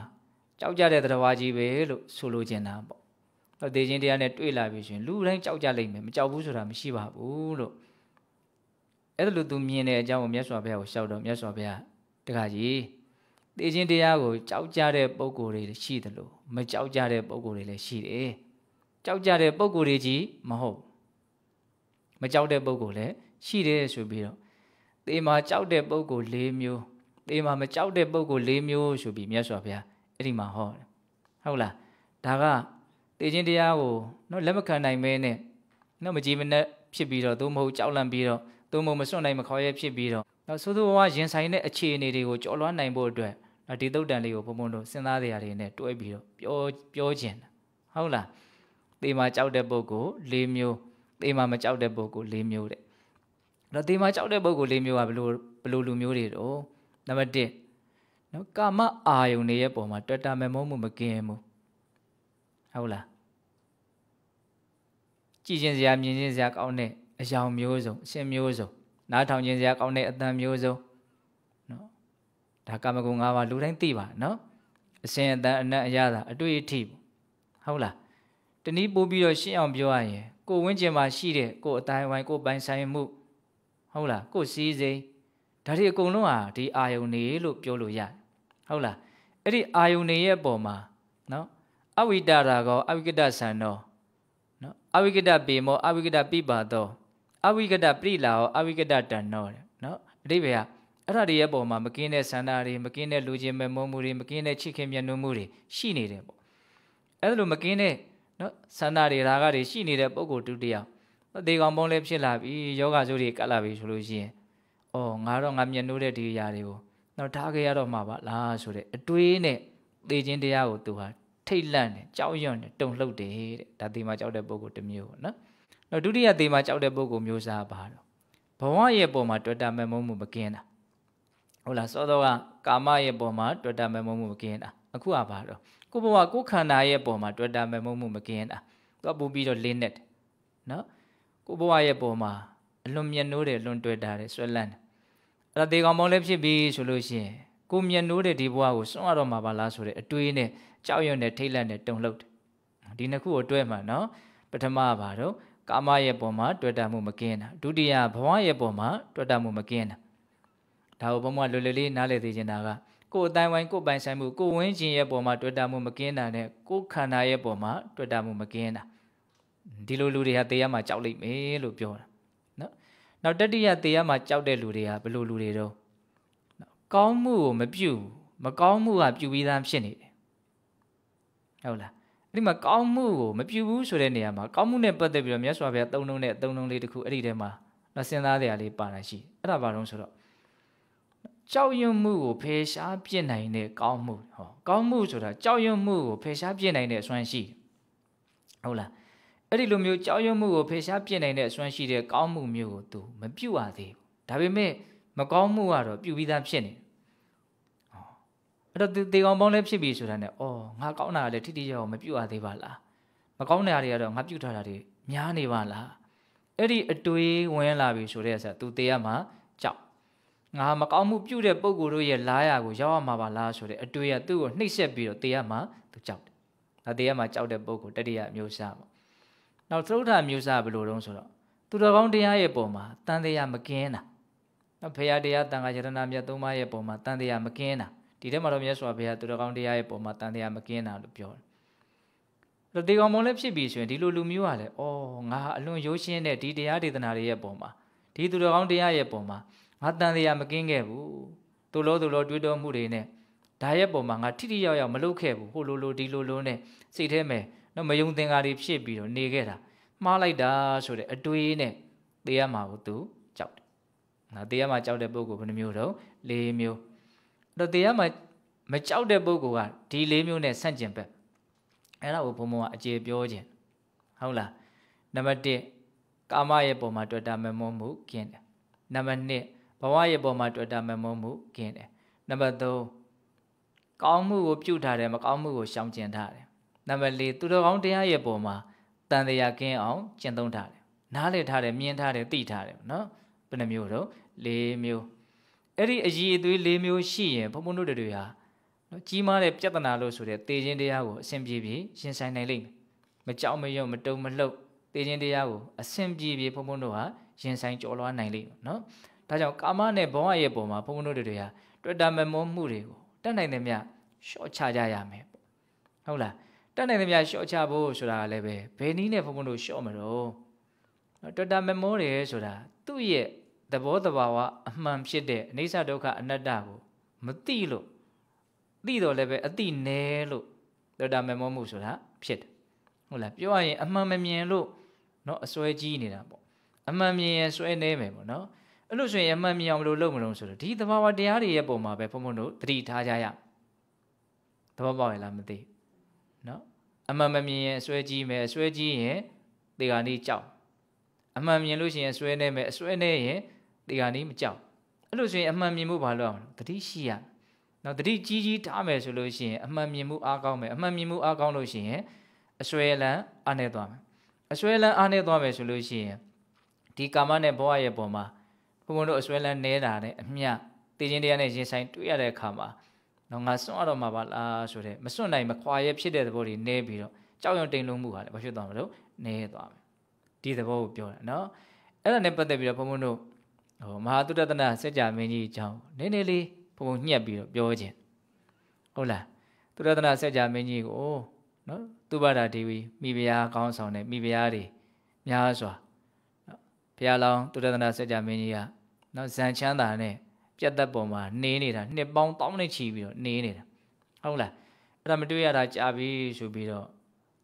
ကြောက်ကြတဲ့တရားကြီးပဲလို့ဆိုလိုချင်တာပေါ့။တော့ဒေခြင်းတရားနဲ့တွေ့လာပြီဆိုရင်လူတိုင်းကြောက်ကြလိမ့်မယ်မကြောက်ဘူးဆိုတာမရှိပါဘူးလို့အဲ့ဒါလို့သူမြင်တဲ့အကြောင်းကိုမြတ်စွာဘုရားကိုရှောက်တော့မြတ်စွာဘုရားတခါကြီးတေခြင်းတရားကိုကြောက်ကြတဲ့ပုံကိုယ်တွေရှိတယ်လို့မကြောက်ကြတဲ့ပုံကိုယ်တွေလည်းရှိတယ်။ကြောက်ကြတဲ့ပုံကိုယ်တွေကြီးမဟုတ်မကြောက်တဲ့ပုံကိုလည်းရှိတယ်ဆိုပြီးတော့သေမှာကြောက်တဲ့ပုံကို၄မျိုးသေမှာမကြောက်တဲ့ပုံကို၄မျိုးဆိုပြီးမြတ်စွာဘုရားအဲ့ဒီမှာဟောတယ်ဟုတ်လားဒါကသေခြင်းတရားကိုနော်လက်မခံနိုင်မဲနဲ့နော်မကြည်မနှက်ဖြစ်ပြီးတော့သို့မဟုတ်ကြောက်လန့်ပြီးတော့သို့မဟုတ်မစွန့်နိုင်မခေါ်ရဲဖြစ်ပြီးတော့နော်သို့သောဘဝရင်ဆိုင်တဲ့အခြေအနေတွေကိုကြော်လွှားနိုင်ဖို့အတွက်နော်ဒီသုတ်တန်လေးကိုဘုံဘုံတို့စဉ်းစားနေရတယ်နဲ့တွဲပြီးတော့ပြောပြောခြင်းဟုတ်လားသေမှာကြောက်တဲ့ပုံကို၄မျိုးသေမှာမကြောက်တဲ့ပုဂ္ဂိုလ်၄မျိုးတဲ့အဲ့တော့သေမှာကြောက်တဲ့ပုဂ္ဂိုလ်၄မျိုးကဘလို့ဘလို့လူမျိုးတွေတော့နံပါတ်1နော်ကာမအာယုန်တွေရဲ့ပုံမှာတွေ့တာမမုန်းမှုမကင်းဘူးဟုတ်လားကြည်ချင်းစရာမြင်ချင်းစရာကောင်းတဲ့အယောင်မျိုးစုံအရှင်မျိုးစုံနားထောင်ချင်းစရာကောင်းတဲ့အတန်မျိုးစုံနော်ဒါကာမဂုဏ်၅ပါးလူတိုင်းသိပါနော်အရှင်အတန်အနတ်အရသာအတွေ့အထိဟုတ်လားတနည်းပို့ပြီးတော့ရှင်းအောင်ပြောရရင်ကိုဝင်းကျင်မှာရှိတဲ့ကိုအတိုင်းဝိုင်းကိုပိုင်ဆိုင်မှုဟုတ်လားကိုစည်းစိမ်ဒါတွေအကုန်လုံးဟာဒီအာယုန်နေလို့ပြောလို့ရတယ်ဟုတ်လားအဲ့ဒီအာယုန်နေရဲ့ပုံမှာနော်အဝိတရာကောအဝိကတဆန်တော့နော်အဝိကတပေမောအဝိကတပြိပါတော့အဝိကတပြိလာရောအဝိကတတန်တော့နော်အတိပ္ပယ်ကအဲ့ဒါတွေရဲ့ပုံမှာမကင်းတဲ့ဆန္ဒတွေမကင်းတဲ့လူချင်းမဲ့မုန်းမှုတွေမကင်းတဲ့ချစ်ခင်မြတ်နိုးမှုတွေရှိနေတယ်ပေါ့အဲ့ဒါလိုမကင်းတဲ့နော်ဆန္ဒတွေရာဂတွေရှိနေတဲ့ပုံကိုတူတယောက်သေကောင်ပုံးလည်းဖြစ်လာပြီယောဂဆိုတွေကပ်လာပြီဆိုလို့ရှိရင်အော်ငါတော့ငါမျက်နှိုးတဲ့ဒီအရာတွေကိုနော်ထားခဲ့ရတော့မှာပါလားဆိုတဲ့အတွေးနဲ့သေခြင်းတရားကိုသူဟာထိတ်လန့်တယ်ကြောက်ရွံ့တယ်တုန်လှုပ်တယ်တဲ့ဒါသေမှာကြောက်တဲ့ပုံကိုတစ်မျိုးပေါ့နော်နောက်ဒုတိယသေမှာကြောက်တဲ့ပုံကိုမျိုးစားပါတော့ဘဝရဲ့ပုံမှာတွေ့တာမဲ့မုံမှုမကင်းတာဟုတ်လားစောစောကကာမရဲ့ပုံမှာတွေ့တာမဲ့မုံမှုမကင်းတာအခုကပါတော့ကိုဘဝကိုခန္ဓာရဲ့ပုံမှာ တွေ့တာမဲ့မဟုတ်မှုမကင်းတာသူကပို့ပြီးတော့လင်းနေတယ်နော်ကိုဘဝရဲ့ပုံမှာအလွန်မျက်နှိုးတယ်လွန်တွေ့တာတယ်ဆွဲလန်းတယ်အဲ့ဒါတေကောင်မောင်းလည်းဖြစ်ပြီးဆိုလို့ရှိရင်ကိုမျက်နှိုးတဲ့ဒီဘဝကိုစွန့်ရတော့မှာပါလားဆိုတဲ့အတွေးနဲ့ကြောက်ရွံ့နဲ့ထိတ်လန့်နဲ့တုန်လှုပ်တယ်ဒီနှစ်ခုကိုတွဲမှာနော်ပထမဘာတော့ကာမရဲ့ပုံမှာတွေ့တာမှုမကင်းတာဒုတိယဘဝရဲ့ပုံမှာတွေ့တာမှုမကင်းတာဒါကိုဘုံဘဝလွယ်လွယ်လေးနားလည်သိချင်တာကကိုယ်အတိုင်းဝိုင်းကိုယ်ပိုင်ဆိုင်မှုကိုဝင်းကျင်ရဲ့ပုံမှာတွေ့တာမှုမကင်းတာနဲ့ကိုယ်ခန္ဓာရဲ့ပုံမှာတွေ့တာမှုမကင်းတာဒီလိုလူတွေဟာတရားမှာကြောက်လိမ့်မယ်လို့ပြောတာနော်နောက်တတိယတရားမှာကြောက်တဲ့လူတွေဟာဘယ်လိုလူတွေတော့ကောင်းမှုကိုမပြုမကောင်းမှုကပြုပြီးသားဖြစ်နေတယ်ဟုတ်လားအဲ့ဒီမှာကောင်းမှုကိုမပြုဘူးဆိုတဲ့နေရာမှာကောင်းမှုနဲ့ပတ်သက်ပြီးတော့မြတ်စွာဘုရားသုံးလုံးနဲ့သုံးလုံးလေးတခုအဲ့ဒီထဲမှာနော်စဉ်းစားတဲ့အရာလေးပါတာရှိအဲ့ဒါဘာလို့ဆိုတော့ကြောက်ရွံ့မှုကိုဖယ်ရှားပြစ်နိုင်တဲ့ကောင်းမှုဟောကောင်းမှုဆိုတာကြောက်ရွံ့မှုကိုဖယ်ရှားပြစ်နိုင်တဲ့အစွမ်းရှိဟုတ်လားအဲ့ဒီလိုမျိုးကြောက်ရွံ့မှုကိုဖယ်ရှားပြစ်နိုင်တဲ့အစွမ်းရှိတဲ့ကောင်းမှုမျိုးကို तू မပြုတ်ရသေးဘူးဒါပေမဲ့မကောင်းမှုကတော့ပြုတ်ပြီးသားဖြစ်နေဟောအဲ့တော့တေကောင်ပေါင်းလည်းဖြစ်ပြီဆိုတာနဲ့အော်ငါကောင်းတာလည်းထိထိရောက်မပြုတ်ရသေးပါလားမကောင်းတဲ့နေရာတွေကတော့ငါပြုတ်ထားတာတွေများနေပါလားအဲ့ဒီအတွေးဝင်လာပြီဆိုတဲ့ဆက် तू တေရမှာငါမကောင်းမှုပြုတဲ့ပုံကိုယ်တို့ရဲ့လားရကိုရောက်ရမှာပါလားဆိုတဲ့အတွေ့အသူ့ကိုနှိပ်စက်ပြီးတော့တရားမှာသူကြောက်တယ်။ဒါတရားမှာကြောက်တဲ့ပုံကိုတတိယမျိုးစားပေါ့။နောက်သုဒ္ဓမျိုးစားဘယ်လိုတုံးဆိုတော့သူတော်ကောင်းတရားရဲ့ပုံမှာတန်တရားမကင်းတာ။နော်ဖရာတရားတန်ခါယတနာမြတ်သုံးပါးရဲ့ပုံမှာတန်တရားမကင်းတာ။ဒီထဲမှာတော့မြတ်စွာဘုရားသူတော်ကောင်းတရားရဲ့ပုံမှာတန်တရားမကင်းတာလို့ပြောတယ်။တော့ဒီကောင်မောင်လည်းဖြစ်ပြီဆိုရင်ဒီလိုလူမျိုးကလည်းအော်ငါအလွန်ရိုးရှင်းတဲ့ဒီတရားဒေသနာတွေရဲ့ပုံမှာဒီသူတော်ကောင်းတရားရဲ့ပုံမှာငါတန်တရားမကင်းခဲ့ဘူးသူလို့သူလို့တွေးတောမှုတွေနဲ့ဒါရဲ့ပုံမှာငါထိထိရောက်ရောက်မလုပ်ခဲ့ဘူးဟိုလိုလိုဒီလိုလိုနဲ့စိတ်ထဲမှာတော့မယုံသင်္ကာတွေဖြစ်ပြီးတော့နေခဲ့တာမှားလိုက်တာဆိုတဲ့အတွေးနဲ့တရားမှာကိုသူကြောက်တယ်။ငါတရားမှာကြောက်တဲ့ပုဂ္ဂိုလ်ဘယ်နှမျိုးတော့၄မျိုး။အဲ့တော့တရားမှာမကြောက်တဲ့ပုဂ္ဂိုလ်ကဒီ၄မျိုးနဲ့ဆန့်ကျင်ဘက်အဲ့ဒါကိုဘုံဘုံကအကျေပြောခြင်းဟုတ်လား။နံပါတ်1ကာမရဲ့ပုံမှာတွေ့တာမမုန်းမှုကျင်းတယ်။နံပါတ်2ဘဝရဲ့ပေါ်မှာတွေ့တာမမုန်းမှုကင်းတယ်နံပါတ်3ကောင်းမှုကိုပြုထားတယ်မကောင်းမှုကိုရှောင်ကျဉ်ထားတယ်နံပါတ်4သူတော်ကောင်းတရားရဲ့ပေါ်မှာတန်တရားကင်းအောင်ကျင့်သုံးထားတယ်နားလည်ထားတယ်မြင်ထားတယ်သိထားတယ်နော်ဘယ်နှမျိုးတော့၄မျိုးအဲ့ဒီအကြီးအသေး၄မျိုးရှိရင်ဘုံဘုံတို့တွေဟာနော်ကြီးမားတဲ့ပြဿနာလို့ဆိုတဲ့တေခြင်းတရားကိုအစဉ်ပြေပြေရှင်းဆိုင်နိုင်လိမ့်မယ်မကြောက်မရွံ့မတုံမလှုပ်တေခြင်းတရားကိုအစဉ်ပြေပြေဘုံဘုံတို့ဟာရင်ဆိုင်ကြော်လွားနိုင်လိမ့်မယ်နော်ဒါကြောင့်ကာမနဲ့ဘဝရဲ့ပုံမှာဘုန်းဘုန်းတို့တွေဟာတွေ့တာမမွန်းမှုတွေကိုတတ်နိုင်သမျှရှော့ချကြရမယ်ပေါ့ဟုတ်လားတတ်နိုင်သမျှရှော့ချဖို့ဆိုတာကလည်းပဲဘယ်နည်းနဲ့ဘုန်းဘုန်းတို့ရှော့မလို့တွေ့တာမမွန်းတယ်ဆိုတာသူ့ရဲ့သဘောတဘာဝအမှန်ဖြစ်တဲ့အိဋ္ဌဒုက္ခအနတ္တကိုမသိလို့သိတော့လည်းပဲအသိနဲလို့တွေ့တာမမွန်းမှုဆိုတာဖြစ်တယ်ဟုတ်လားပြောရရင် အမှန်မမြင်လို့เนาะအစွဲကြီးနေတာပေါ့အမှန်မြင်ရင်စွဲနေမယ်ပေါ့เนาะအဲ့လို့ဆိုရင်အမှန်မြင်အောင်ဘယ်လိုလုပ်မလို့ဆိုတော့ဒီသဘာဝတရားတွေရဲ့ပုံမှာပဲဘုံဘုံတို့သတိထားကြရသဘောပေါက်ရလားမသိနော်အမှန်မမြင်ရင်အစွဲကြီးမယ်အစွဲကြီးရင်ဒီကနေ့ကြောက်အမှန်မြင်လို့ရှိရင်အစွဲနေမယ်အစွဲနေရင်ဒီကနေ့မကြောက်အဲ့လို့ဆိုရင်အမှန်မြင်မှုဘာလို့အောင်သတိရှိရနော်သတိကြီးကြီးထားမယ်ဆိုလို့ရှိရင်အမှန်မြင်မှုအားကောင်းမယ်အမှန်မြင်မှုအားကောင်းလို့ရှိရင်အစွဲလန်းအားနေသွားမယ်အစွဲလန်းအားနေသွားမယ်ဆိုလို့ရှိရင်ဒီကာမနဲ့ဘဝရဲ့ပုံမှာဘုံဘုံတို့အစွဲလန်းနေတာနဲ့အမျှတည်ခြင်းတရားနဲ့ရင်ဆိုင်တွေ့ရတဲ့အခါမှာတော့ငါစွန့်ရတော့မှာပါလားဆိုတဲ့မစွန့်နိုင်မခွာရဲဖြစ်တဲ့သဘောတွေနေပြီးတော့ကြောက်ရွံ့တိမ်လုံးမှုဟာလည်းဘာဖြစ်သွားမလို့နေသွားမယ်ဒီသဘောကိုပြောတာနော်အဲ့ဒါနဲ့ပတ်သက်ပြီးတော့ဘုံဘုံတို့ဟိုမဟာသုတ္တနာစကြမင်းကြီးအကြောင်းနည်းနည်းလေးဘုံဘုံညှက်ပြီးတော့ပြောခြင်းဟုတ်လားသုတ္တနာစကြမင်းကြီးကိုနော်သူဘာတာဒေဝီမိဖုရားကောင်းဆောင်တဲ့မိဖုရားတွေများစွာရားလောင်းတုဒ္ဒနာစကြမင်းကြီးကနော်ဇန်ချမ်းသာနဲ့ပြတ်သက်ပေါ်မှာနေနေတာနှစ်ပေါင်းတောင်းနဲ့ချီပြီးတော့နေနေတာဟုတ်လားအဲ့ဒါမတွေ့ရတာကြာပြီဆိုပြီးတော့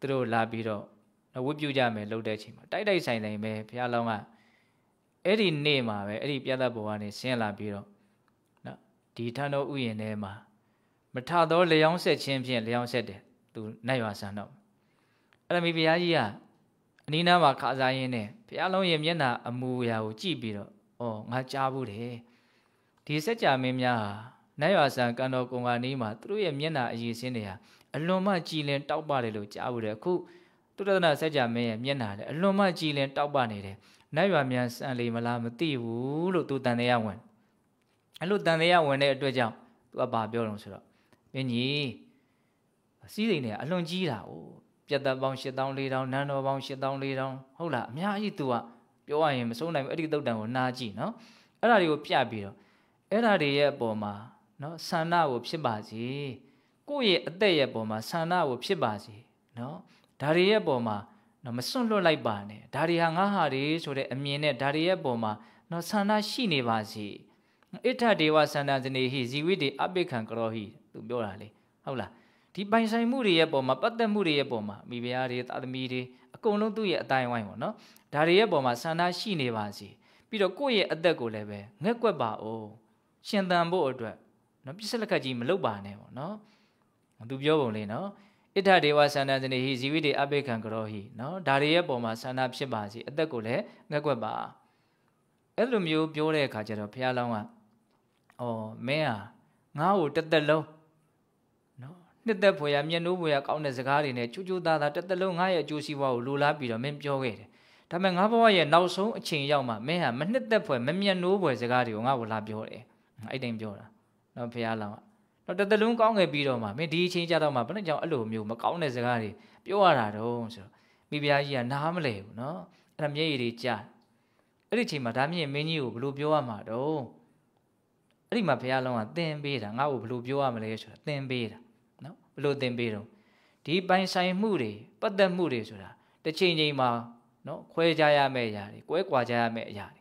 သူတို့လာပြီးတော့ဝတ်ပြုကြမယ်လှုပ်တဲ့အချိန်မှာတိုက်တိုက်ဆိုင်ဆိုင်ပဲဘုရားလောင်းကအဲ့ဒီနေ့မှာပဲအဲ့ဒီပြတ်သက်ပေါ်ကနေဆင်းလာပြီးတော့နော်ဒီထန်တော်ဥယျာဉ်ထဲမှာမထသောလျောင်းဆက်ခြင်းဖြင့်လျောင်းဆက်တယ်သူနိုင်ရွာဆန်တော့အဲ့ဒါမိဘုရားကြီးကအနီးနားမှာခါစားရင်းနဲ့ဘုရားလုံးရဲ့မျက်နှာအမူအရာကိုကြည့်ပြီးတော့ဩငါကြားဘူးတယ်ဒီစက်ကြမင်းများဟာနတ်ရွာဆန်ကန်တော်ကုံကနီးမှာသူတို့ရဲ့မျက်နှာအရေးစင်းတွေဟာအလွန်မှကြည်လင်တောက်ပတယ်လို့ကြားဘူးတယ်အခုတုတ္တနာစက်ကြမင်းရဲ့မျက်နှာလည်းအလွန်မှကြည်လင်တောက်ပနေတယ်နတ်ရွာမြန်ဆန်လေမလားမသိဘူးလို့သူတန်တရားဝင်အဲ့လိုတန်တရားဝင်တဲ့အတွက်ကြောင့်သူကဘာပြောတော့ဆိုတော့မင်းကြီးစည်းစိမ်တွေကအလွန်ကြီးတာ哦ပြတ်သက်ပေါင်း10400နန်းတော်ပေါင်း10400ဟုတ်လားအများကြီး तू ကပြောရရင်မဆုံးနိုင်ဘူးအဲ့ဒီသုတ်တန်ကိုနားကြည့်နော်အဲ့ဒါတွေကိုပြပြီးတော့အဲ့ဒါတွေရဲ့အပေါ်မှာနော်ဆန္ဒကိုဖြစ်ပါစေကိုယ့်ရဲ့အသက်ရဲ့အပေါ်မှာဆန္ဒကိုဖြစ်ပါစေနော်ဒါတွေရဲ့အပေါ်မှာနော်မစွန့်လွတ်လိုက်ပါနဲ့ဒါတွေဟာငါဟာတွေဆိုတဲ့အမြင်နဲ့ဒါတွေရဲ့အပေါ်မှာနော်ဆန္ဒရှိနေပါစေအဋ္ဌဒေဝဆန္ဒဇနေဟိဇီဝိတေအပိခံကရောဟိသူပြောတာလေဟုတ်လားဒီပိုင်ဆိုင်မှုတွေရဲ့ပုံမှာပတ်သက်မှုတွေရဲ့ပုံမှာမိဖုရားတွေသာသမီတွေအကုန်လုံးသူ့ရဲ့အတိုင်းဝိုင်းပေါ့နော်ဒါတွေရဲ့ပုံမှာဆန္ဒရှိနေပါစေပြီးတော့ကိုယ့်ရဲ့အသက်ကိုလည်းပဲငက်ကွက်ပါအောင်ရှင်သန်ဖို့အတွက်နော်ပြစ်စလက်ခတ်ကြီးမလုပ်ပါနဲ့ပေါ့နော်သူပြောပုံလေးနော်ဣဒ္ဓဒေဝဆန္ဒစနေဟိဇီဝိတေအဘိခံကရောဟိနော်ဒါတွေရဲ့ပုံမှာဆန္ဒဖြစ်ပါစေအသက်ကိုလည်းငက်ကွက်ပါအဲ့လိုမျိုးပြောတဲ့အခါကျတော့ဘုရားလောင်းကအော်မင်းဟာငါ့ကိုတသက်လုံးနှစ်သက်ဖွယ်ရမျက်နှိုးဖွယ်ရကောင်းတဲ့စကားတွေနဲ့ကြိုးကြိုးသားသားတစ်သက်လုံးငါရဲ့အကျိုးစီးပွားကိုလိုလားပြီးတော့မင်းပြောခဲ့တယ်။ဒါပေမဲ့ငါဘဝရဲ့နောက်ဆုံးအချိန်ရောက်မှမင်းဟာမနှစ်သက်ဖွယ်မမျက်နှိုးဖွယ်စကားတွေကိုငါ့ကိုလာပြောတယ်။အဲ့တိုင်ပြောတာ။နော်ဖះလောင်းကတော့တစ်သက်လုံးကောင်းခဲ့ပြီးတော့မှမင်းဒီအချိန်ကြတော့မှဘယ်နဲ့ကြောင့်အဲ့လိုမျိုးမကောင်းတဲ့စကားတွေပြောရတာတော့ဆိုတော့မိဖုရားကြီးကနားမလဲဘူးနော်။အဲ့ဒါမျက်ရည်တွေကြာ။အဲ့ဒီအချိန်မှာဒါမြင့်မင်းကြီးကိုဘယ်လိုပြောရမှာတော့အဲ့ဒီမှာဖះလောင်းကသင်ပေးတာငါ့ကိုဘယ်လိုပြောရမလဲဆိုတာသင်ပေးတာ။ဘလို့သင်ပေးတော့ဒီပိုင်ဆိုင်မှုတွေပတ်သက်မှုတွေဆိုတာတစ်ချိန်ချိန်မှာနော်ခွဲခြားရမယ့်အရာတွေကွဲကွာခြားရမယ့်အရာတွေ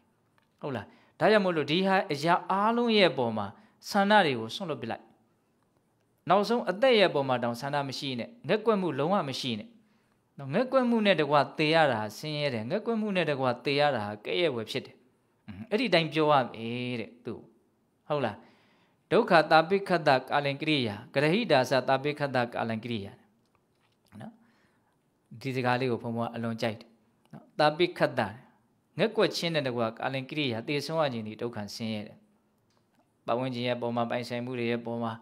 ဟုတ်လားဒါကြောင့်မို့လို့ဒီဟာအရာအားလုံးရဲ့ပုံမှာဆန္ဒတွေကိုဆွန့်လွတ်ပြလိုက်နောက်ဆုံးအသက်ရဲ့ပုံမှာတောင်ဆန္ဒမရှိနဲ့ငက်ကွက်မှုလုံးဝမရှိနဲ့နော်ငက်ကွက်မှုနဲ့တကွာသေရတာဆင်းရဲတယ်ငက်ကွက်မှုနဲ့တကွာသေရတာကဲ့ရဲ့ဝယ်ဖြစ်တယ်အဲ့ဒီတိုင်းပြောရမယ်တဲ့သူဟုတ်လားဒုက္ခတာပိခတ္တကာလင်ကရိယာဂရဟိတာသတာပိခတ္တကာလင်ကရိယာနော်ဒီစကားလေးကိုဘုံဘုံအလွန်ကြိုက်တယ်နော်တာပိခတ္တငက်ကွက်ချင်းတဲ့တကွာကာလင်ကရိယာတေဆုံးရခြင်းဒီဒုက္ခဆင်းရဲတယ်ပဝန်းကျင်ရဲ့ပုံမှာပိုင်ဆိုင်မှုတွေရဲ့ပုံမှာ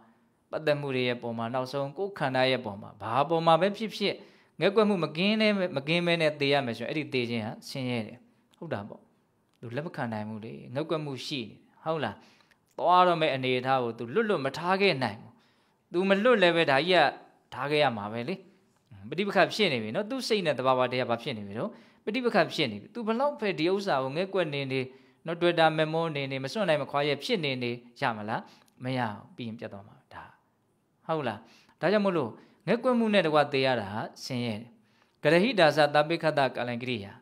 ပတ်သက်မှုတွေရဲ့ပုံမှာနောက်ဆုံးကိုယ်ခန္ဓာရဲ့ပုံမှာဘာပုံမှာပဲဖြစ်ဖြစ်ငက်ကွက်မှုမကင်းနဲ့မကင်းမဲနဲ့တေရမယ်ဆိုရင်အဲ့ဒီတေခြင်းဟာဆင်းရဲတယ်ဟုတ်တာပေါ့လူလက်မခံနိုင်ဘူးလေငက်ကွက်မှုရှိနေဟုတ်လားသွားတော့မဲ့အနေအထားကို तू လွတ်လွတ်မထားခဲ့နိုင်ဘူး तू မလွတ်လည်းပဲဒါကြီးကထားခဲ့ရမှာပဲလေပဋိပက္ခဖြစ်နေပြီနော် तू စိတ်နဲ့တဘာဝတရားဘာဖြစ်နေပြီတော့ပဋိပက္ခဖြစ်နေပြီ तू ဘလောက်ပဲဒီဥစ္စာကိုငဲ့ကွက်နေနေနော် Twitter memo နေနေမစွန့်နိုင်မခွာရဖြစ်နေနေရမလားမရဘူးပြီးရင်ပြတ်သွားမှာဒါဟုတ်လားဒါကြောင့်မို့လို့ငဲ့ကွက်မှုနဲ့တကွာတေးရတာဆင်းရဲဂရဟိတာသတပိခတကလင်ကရိယာ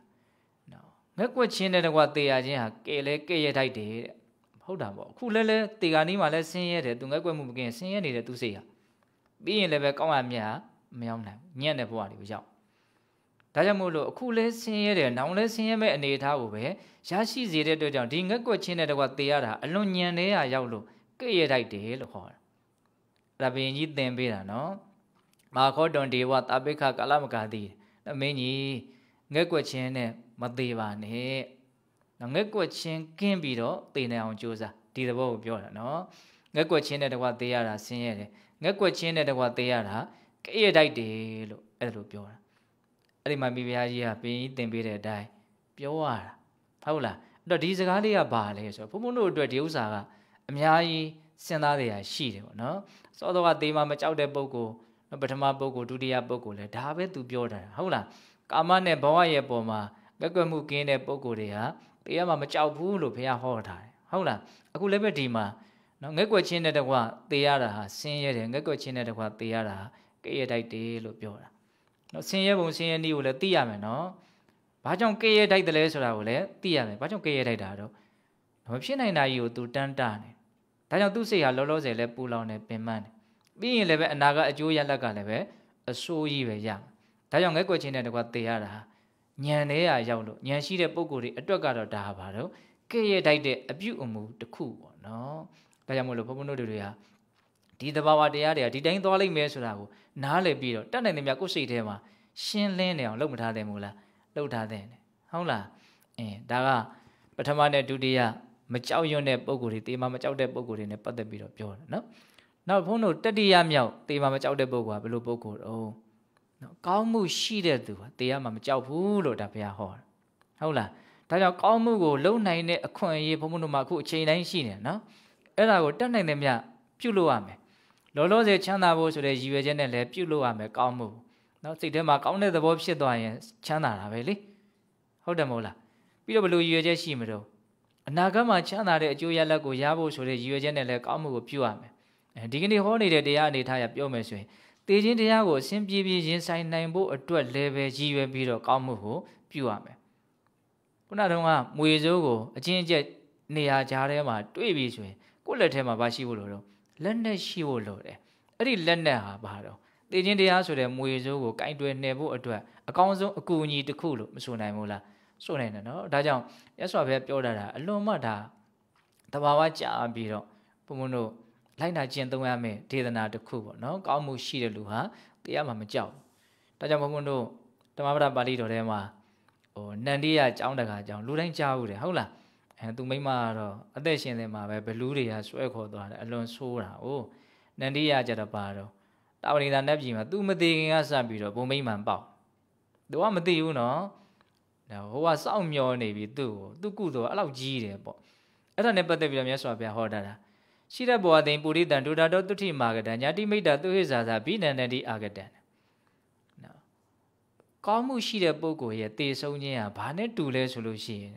နော်ငဲ့ကွက်ခြင်းနဲ့တကွာတေးရခြင်းဟာကဲလဲကဲ့ရထိုက်တယ်တဲ့ဟုတ်တာပေါ့အခုလဲလဲတေဂာနီးမှာလဲဆင်းရဲတယ်သူငက်ကွက်မှုမကင်းဆင်းရဲနေတယ်သူစိတ်ဟာပြီးရင်လည်းပဲကောင်းရမြတ်မရောက်နိုင်ညံ့တဲ့ဘဝတွေကိုရောက်ဒါကြောင့်မို့လို့အခုလဲဆင်းရဲတယ်နောင်လဲဆင်းရဲမဲ့အနေအထားကိုပဲရရှိစေတဲ့အတွက်ကြောင့်ဒီငက်ကွက်ချင်းတဲ့တကွာတေရတာအလွန်ညံတဲ့ရာရောက်လို့ကဲ့ရဲ့ထိုက်တယ်လို့ခေါ်တာဒါဘရင်ကြီးသင်ပေးတာနော်မာခောတွန်ဒေဝသပိခကလမကာတိမင်းကြီးငက်ကွက်ချင်းနဲ့မသေးပါနဲ့နော်ငက်ကွက်ချင်းကင်းပြီးတော့တည်နေအောင်ကြိုးစားဒီသဘောကိုပြောတာနော်ငက်ကွက်ချင်းတဲ့တကွာသေးရတာဆင်းရဲတယ်ငက်ကွက်ချင်းတဲ့တကွာသေးရတာကဲ့ရဲ့တိုက်တယ်လို့အဲ့လိုပြောတာအဲ့ဒီမှာမိဖုရားကြီးကပင်သင်ပေးတဲ့အတိုင်းပြောရတာဟုတ်လားအဲ့တော့ဒီစကားလေးကဘာလဲဆိုတော့ဘုံဘုံတို့အတွက်ဒီဥစ္စာကအများကြီးစဉ်းစားနေရရှိတယ်ပေါ့နော်စောစောကသေးမှမကြောက်တဲ့ပုံကိုပထမပုံကိုဒုတိယပုံကိုလည်းဒါပဲသူပြောတာဟုတ်လားကာမနဲ့ဘဝရဲ့ပုံမှာကက်ကွက်မှုကင်းတဲ့ပုံကိုတွေဟာတေးရမှာမကြောက်ဘူးလို့ဘုရားဟောထားတယ်ဟုတ်လားအခုလည်းပဲဒီမှာနော်ငက်ွက်ချင်းတဲ့တကွတေးရတာဟာဆင်းရဲတယ်ငက်ွက်ချင်းတဲ့တကွတေးရတာကဲ့ရဲ့တိုက်တယ်လို့ပြောတာနော်ဆင်းရဲပုံဆင်းရဲနည်းကိုလည်းသိရမယ်နော်ဘာကြောင့်ကဲ့ရဲ့တိုက်တယ်လဲဆိုတာကိုလည်းသိရမယ်ဘာကြောင့်ကဲ့ရဲ့တိုက်တာတော့မဖြစ်နိုင်တာကြီးကို तू တန်းတာနေဒါကြောင့်သူ့စိတ်ဟာလောလောဆယ်လဲပူလောင်နေပင်ပန်းနေပြီးရင်လည်းပဲအနာကအကျိုးရလက်ကလည်းပဲအဆိုးကြီးပဲရဒါကြောင့်ငဲ့ွက်ချင်းတဲ့တကွတေးရတာဟာညံတဲ့ဟာရောက်လို့ညံရှိတဲ့ပုံကိုယ်တွေအတွက်ကတော့ဒါပါတော့ကဲ့ရဲ့တိုက်တဲ့အပြုအမူတစ်ခုပေါ့နော်ဒါကြောင့်မို့လို့ဘုန်းဘုန်းတို့တွေဟာဒီသဘာဝတရားတွေကဒီတိုင်းသွားလိမ့်မယ်ဆိုတာကိုနားလည်ပြီးတော့တတ်နိုင်တဲ့မြတ်ကိုယ်စိတ်ထဲမှာရှင်းလင်းနေအောင်လုပ်မထားတယ်မို့လားလုပ်ထားတယ်ဟုတ်လားအင်းဒါကပထမနဲ့ဒုတိယမကြောက်ရွံ့တဲ့ပုံကိုယ်တွေတေမမကြောက်တဲ့ပုံကိုယ်တွေနဲ့ပတ်သက်ပြီးတော့ပြောတာနော်နောက်ဘုန်းတို့တတိယမြောက်တေမမကြောက်တဲ့ပုံကဘယ်လိုပုံကိုယ်တော့နော်ကောင်းမှုရှိတဲ့သူဟာတရားမှမကြောက်ဘူးလို့ဒါဘုရားဟောတာဟုတ်လားဒါကြောင့်ကောင်းမှုကိုလုံနိုင်တဲ့အခွင့်အရေးဘုန်းဘုန်းတို့မှာအခုအချိန်တိုင်းရှိနေနော်အဲ့ဒါကိုတတ်နိုင်တဲ့မြတ်ပြုလုပ်ရမယ်လောလောဆယ်ချမ်းသာဖို့ဆိုတဲ့ရည်ရွယ်ချက်နဲ့လည်းပြုလုပ်ရမယ်ကောင်းမှုနော်စိတ်ထဲမှာကောင်းတဲ့သဘောဖြစ်သွားရင်ချမ်းသာတာပဲလေဟုတ်တယ်မဟုတ်လားပြီးတော့ဘလို့ရည်ရွယ်ချက်ရှိမလို့အနာဂတ်မှာချမ်းသာတဲ့အကျိုးရလဒ်ကိုရဖို့ဆိုတဲ့ရည်ရွယ်ချက်နဲ့လည်းကောင်းမှုကိုပြုရမယ်အဲဒီကနေ့ဟောနေတဲ့တရားအနေထားရပြောမယ်ဆိုရင်တည်ခြင်းတရားကိုအစဉ်ပြေပြေရင်ဆိုင်နိုင်ဖို့အတွက်လည်းပဲရည်ရွယ်ပြီးတော့ကောင်းမှုကိုပြုရမယ်ခုနတုန်းကမွေစိုးကိုအချင်းအကျက်နေရာကြားထဲမှာတွေ့ပြီဆိုရင်ကိုယ့်လက်ထဲမှာမရှိဖို့လို့တော့လက်နဲ့ရှိဖို့လို့တယ်အဲ့ဒီလက်နဲ့ဟာဘာတော့တည်ခြင်းတရားဆိုတဲ့မွေစိုးကိုကင်တွယ်နှယ်ဖို့အတွက်အကောင်းဆုံးအကူအညီတစ်ခုလို့မဆိုနိုင်ဘူးလားဆိုနိုင်တယ်နော်ဒါကြောင့်မြတ်စွာဘုရားပြောတာဒါအလွန်မှဒါတဘာဝကြာပြီးတော့ဘုံဘုံတို့လိုက်နာကျင့်သုံးရမယ်ဒေသနာတစ်ခုပေါ့နော်ကောင်းမှုရှိတဲ့လူဟာတရားမှမကြောက်ဒါကြောင့်ဘုန်းဘုန်းတို့ဓမ္မပဒပါဠိတော်ထဲမှာဟိုနန္ဒီယအကြောင်းတကာအကြောင်းလူတိုင်းကြားဘူးတယ်ဟုတ်လားအဲသူမိမကတော့အသက်ရှင်နေမှာပဲဘလူးတွေကဆွဲခေါ်သွားတယ်အလွန်ဆိုးတာ။အိုးနန္ဒီယကြတဲ့ပါတော့တာဝဏိတာနတ်ပြည်မှာသူမသေးခင်ကစပြီးတော့ဘုံမိမန်ပေါက်။သူကမသိဘူးနော်။ဒါဟိုကစောင့်မျောနေပြီသူ့ကိုသူ့ကုသိုလ်အဲ့လောက်ကြီးတယ်ပေါ့။အဲ့ဒါနဲ့ပတ်သက်ပြီးတော့မြတ်စွာဘုရားဟောတာတာ။ရှိရဘောသိံပုရိတံဒုတာတောတုထိမာကတံညာတိမိတ်တာသူဟိဇာသာဘိနန္တတိအာကတံနော်ကောင်းမှုရှိတဲ့ပုဂ္ဂိုလ်ရဲ့တေဆုံးခြင်းဟာဘာနဲ့တူလဲဆိုလို့ရှိရင်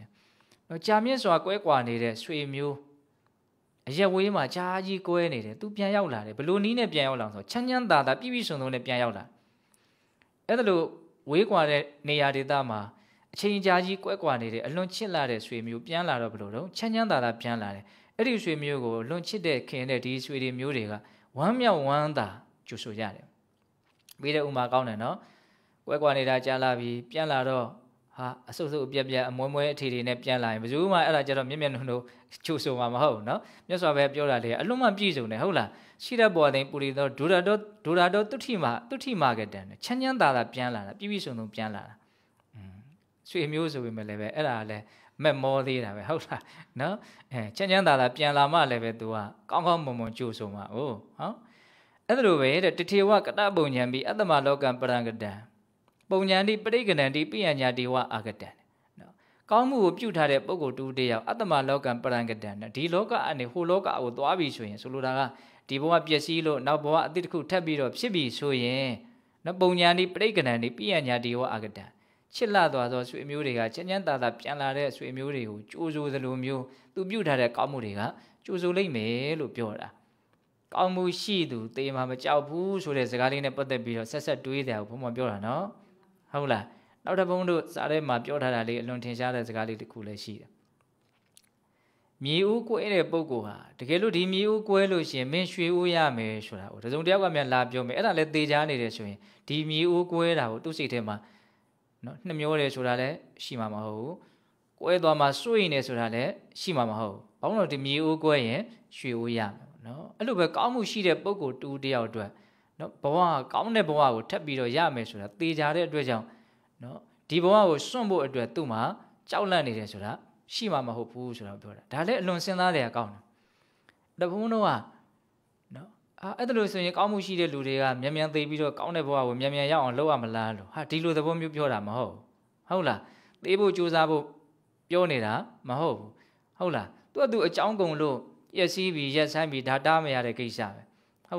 နော်ကြာမြင့်စွာကွဲကွာနေတဲ့ဆွေမျိုးအရက်ဝေးမှာကြာကြီးကွဲနေတယ်သူပြန်ရောက်လာတယ်ဘလို့နီးနဲ့ပြန်ရောက်လာဆိုချမ်းချမ်းသာသာပြည့်ပြည့်စုံစုံနဲ့ပြန်ရောက်လာအဲ့ဒါလို့ဝေးကွာတဲ့နေရာဒေသမှာအချိန်ကြာကြီးကွဲကွာနေတယ်အလွန်ချစ်လာတဲ့ဆွေမျိုးပြန်လာတော့ဘလို့တော့ချမ်းချမ်းသာသာပြန်လာတယ်အဲ့ဒီရွှေမျိုးကိုလွန်ချစ်တဲ့ခင်တဲ့ဒီရွှေတွေမျိုးတွေကဝမ်းမြောက်ဝမ်းသာကြိုဆိုကြတယ်ပြီးတဲ့ဥမာကောင်းတယ်နော်ဝဲကွာနေတာကြာလာပြီပြန်လာတော့ဟာအဆုပ်ဆုပ်အပြက်ပြက်အမွဲမွဲအထီထီနဲ့ပြန်လာရင်ဘယ်သူမှအဲ့ဒါကြတော့မျက်မျက်နှုံနှုံချိုးဆိုမှာမဟုတ်ဘူးနော်မြတ်စွာဘုရားပြောတာလေအလွန်မှပြည့်စုံတယ်ဟုတ်လားရှိတဲ့ပေါ်တိုင်းပူရီတော့ဒူရာတော့ဒူရာတော့သူထိမာသူထိမာကတန်ချမ်းချမ်းသာသာပြန်လာတာပြည့်ပြည့်စုံစုံပြန်လာတာဆွေမျိုးဆိုပေမဲ့လည်းပဲအဲ့ဒါလည်းမက်မောသေးတာပဲဟုတ်လားနော်အဲချမ်းချမ်းသာသာ ပြန်လာမှလည်းပဲ तू ကကောင်းကောင်းမွန်မွန်ကြိုဆိုမှာအိုးဟောအဲ့ဒါလိုပဲတထေဝကတပုံဉ္ဇံပြီးအတ္တမလောကံပရံကတံပုံဉ္ဇံတိပရိကဏံတိပိယညာတေဝအာကတံနော်ကောင်းမှုကိုပြုထားတဲ့ပုဂ္ဂိုလ်တူတယောက်အတ္တမလောကံပရံကတံနော်ဒီလောကအနေဟိုလောကကိုသွားပြီဆိုရင်ဆိုလိုတာကဒီဘဝပျက်စီးလို့နောက်ဘဝအတိတ်တစ်ခုထပ်ပြီးတော့ဖြစ်ပြီဆိုရင်နော်ပုံဉ္ဇံတိပရိကဏံတိပိယညာတေဝအာကတံချစ်လာသွားသောဆွေမျိုးတွေကချမ်းချမ်းသာသာပြန်လာတဲ့ဆွေမျိုးတွေကိုကြိုးစိုးသလိုမျိုးသူပြုထားတဲ့ကောင်းမှုတွေကကြိုးစိုးလိမ့်မယ်လို့ပြောတာကောင်းမှုရှိသူတေးမှာမကြောက်ဘူးဆိုတဲ့စကားလေးနဲ့ပတ်သက်ပြီးတော့ဆက်ဆက်တွေးတယ်ဘုံမပြောတာနော်ဟုတ်လားနောက်တစ်ပုံတို့စားထဲမှာပြောထားတာလေးအလွန်ထင်ရှားတဲ့စကားလေးတစ်ခုလည်းရှိတယ်မြေဦးကွဲတဲ့ပုံကိုဟာတကယ်လို့ဒီမြေဦးကွဲလို့ရှင်မင်းရွှေဦးရမယ်ဆိုတာကိုတစုံတယောက်ကမြန်လာပြောမယ်အဲ့ဒါလည်းသေချာနေတယ်ဆိုရင်ဒီမြေဦးကွဲတာကိုသူ့စိတ်ထဲမှာနော်နှမျောတယ်ဆိုတာလည်းရှိမှာမဟုတ်ဘူးကွဲသွားမှာစွရင်တယ်ဆိုတာလည်းရှိမှာမဟုတ်ဘူးဘာလို့လဲဒီမြေအိုးကွဲရင်ရွှေအိုးရမှာနော်အဲ့လိုပဲကောင်းမှုရှိတဲ့ပုံကိုတူတယောက်အတွက်နော်ဘဝကောင်းတဲ့ဘဝကိုထပ်ပြီးတော့ရမယ်ဆိုတာသေချာတဲ့အတွက်ကြောင့်နော်ဒီဘဝကိုစွန့်ဖို့အတွက်သူ့မှာကြောက်လန့်နေတယ်ဆိုတာရှိမှာမဟုတ်ဘူးဆိုတော့ပြောတာဒါလည်းအလွန်စဉ်းစားတယ်ကောင်းတယ်တဖုံးတော့အဲ့ဒါလို့ဆိုရင်ကောင်းမှုရှိတဲ့လူတွေကမြန်မြန်သေးပြီးတော့ကောင်းတဲ့ဘဝကိုမြန်မြန်ရောက်အောင်လုပ်ရမလားလို့ဟာဒီလိုသဘောမျိုးပြောတာမဟုတ်ဟုတ်လားသေးဖို့စူးစမ်းဖို့ပြောနေတာမဟုတ်ဘူးဟုတ်လားသူကသူအကြောင်းကုန်လို့ပျက်စီးပြီးရက်ဆိုင်ပြီးဒါတားမရတဲ့ကိစ္စပဲ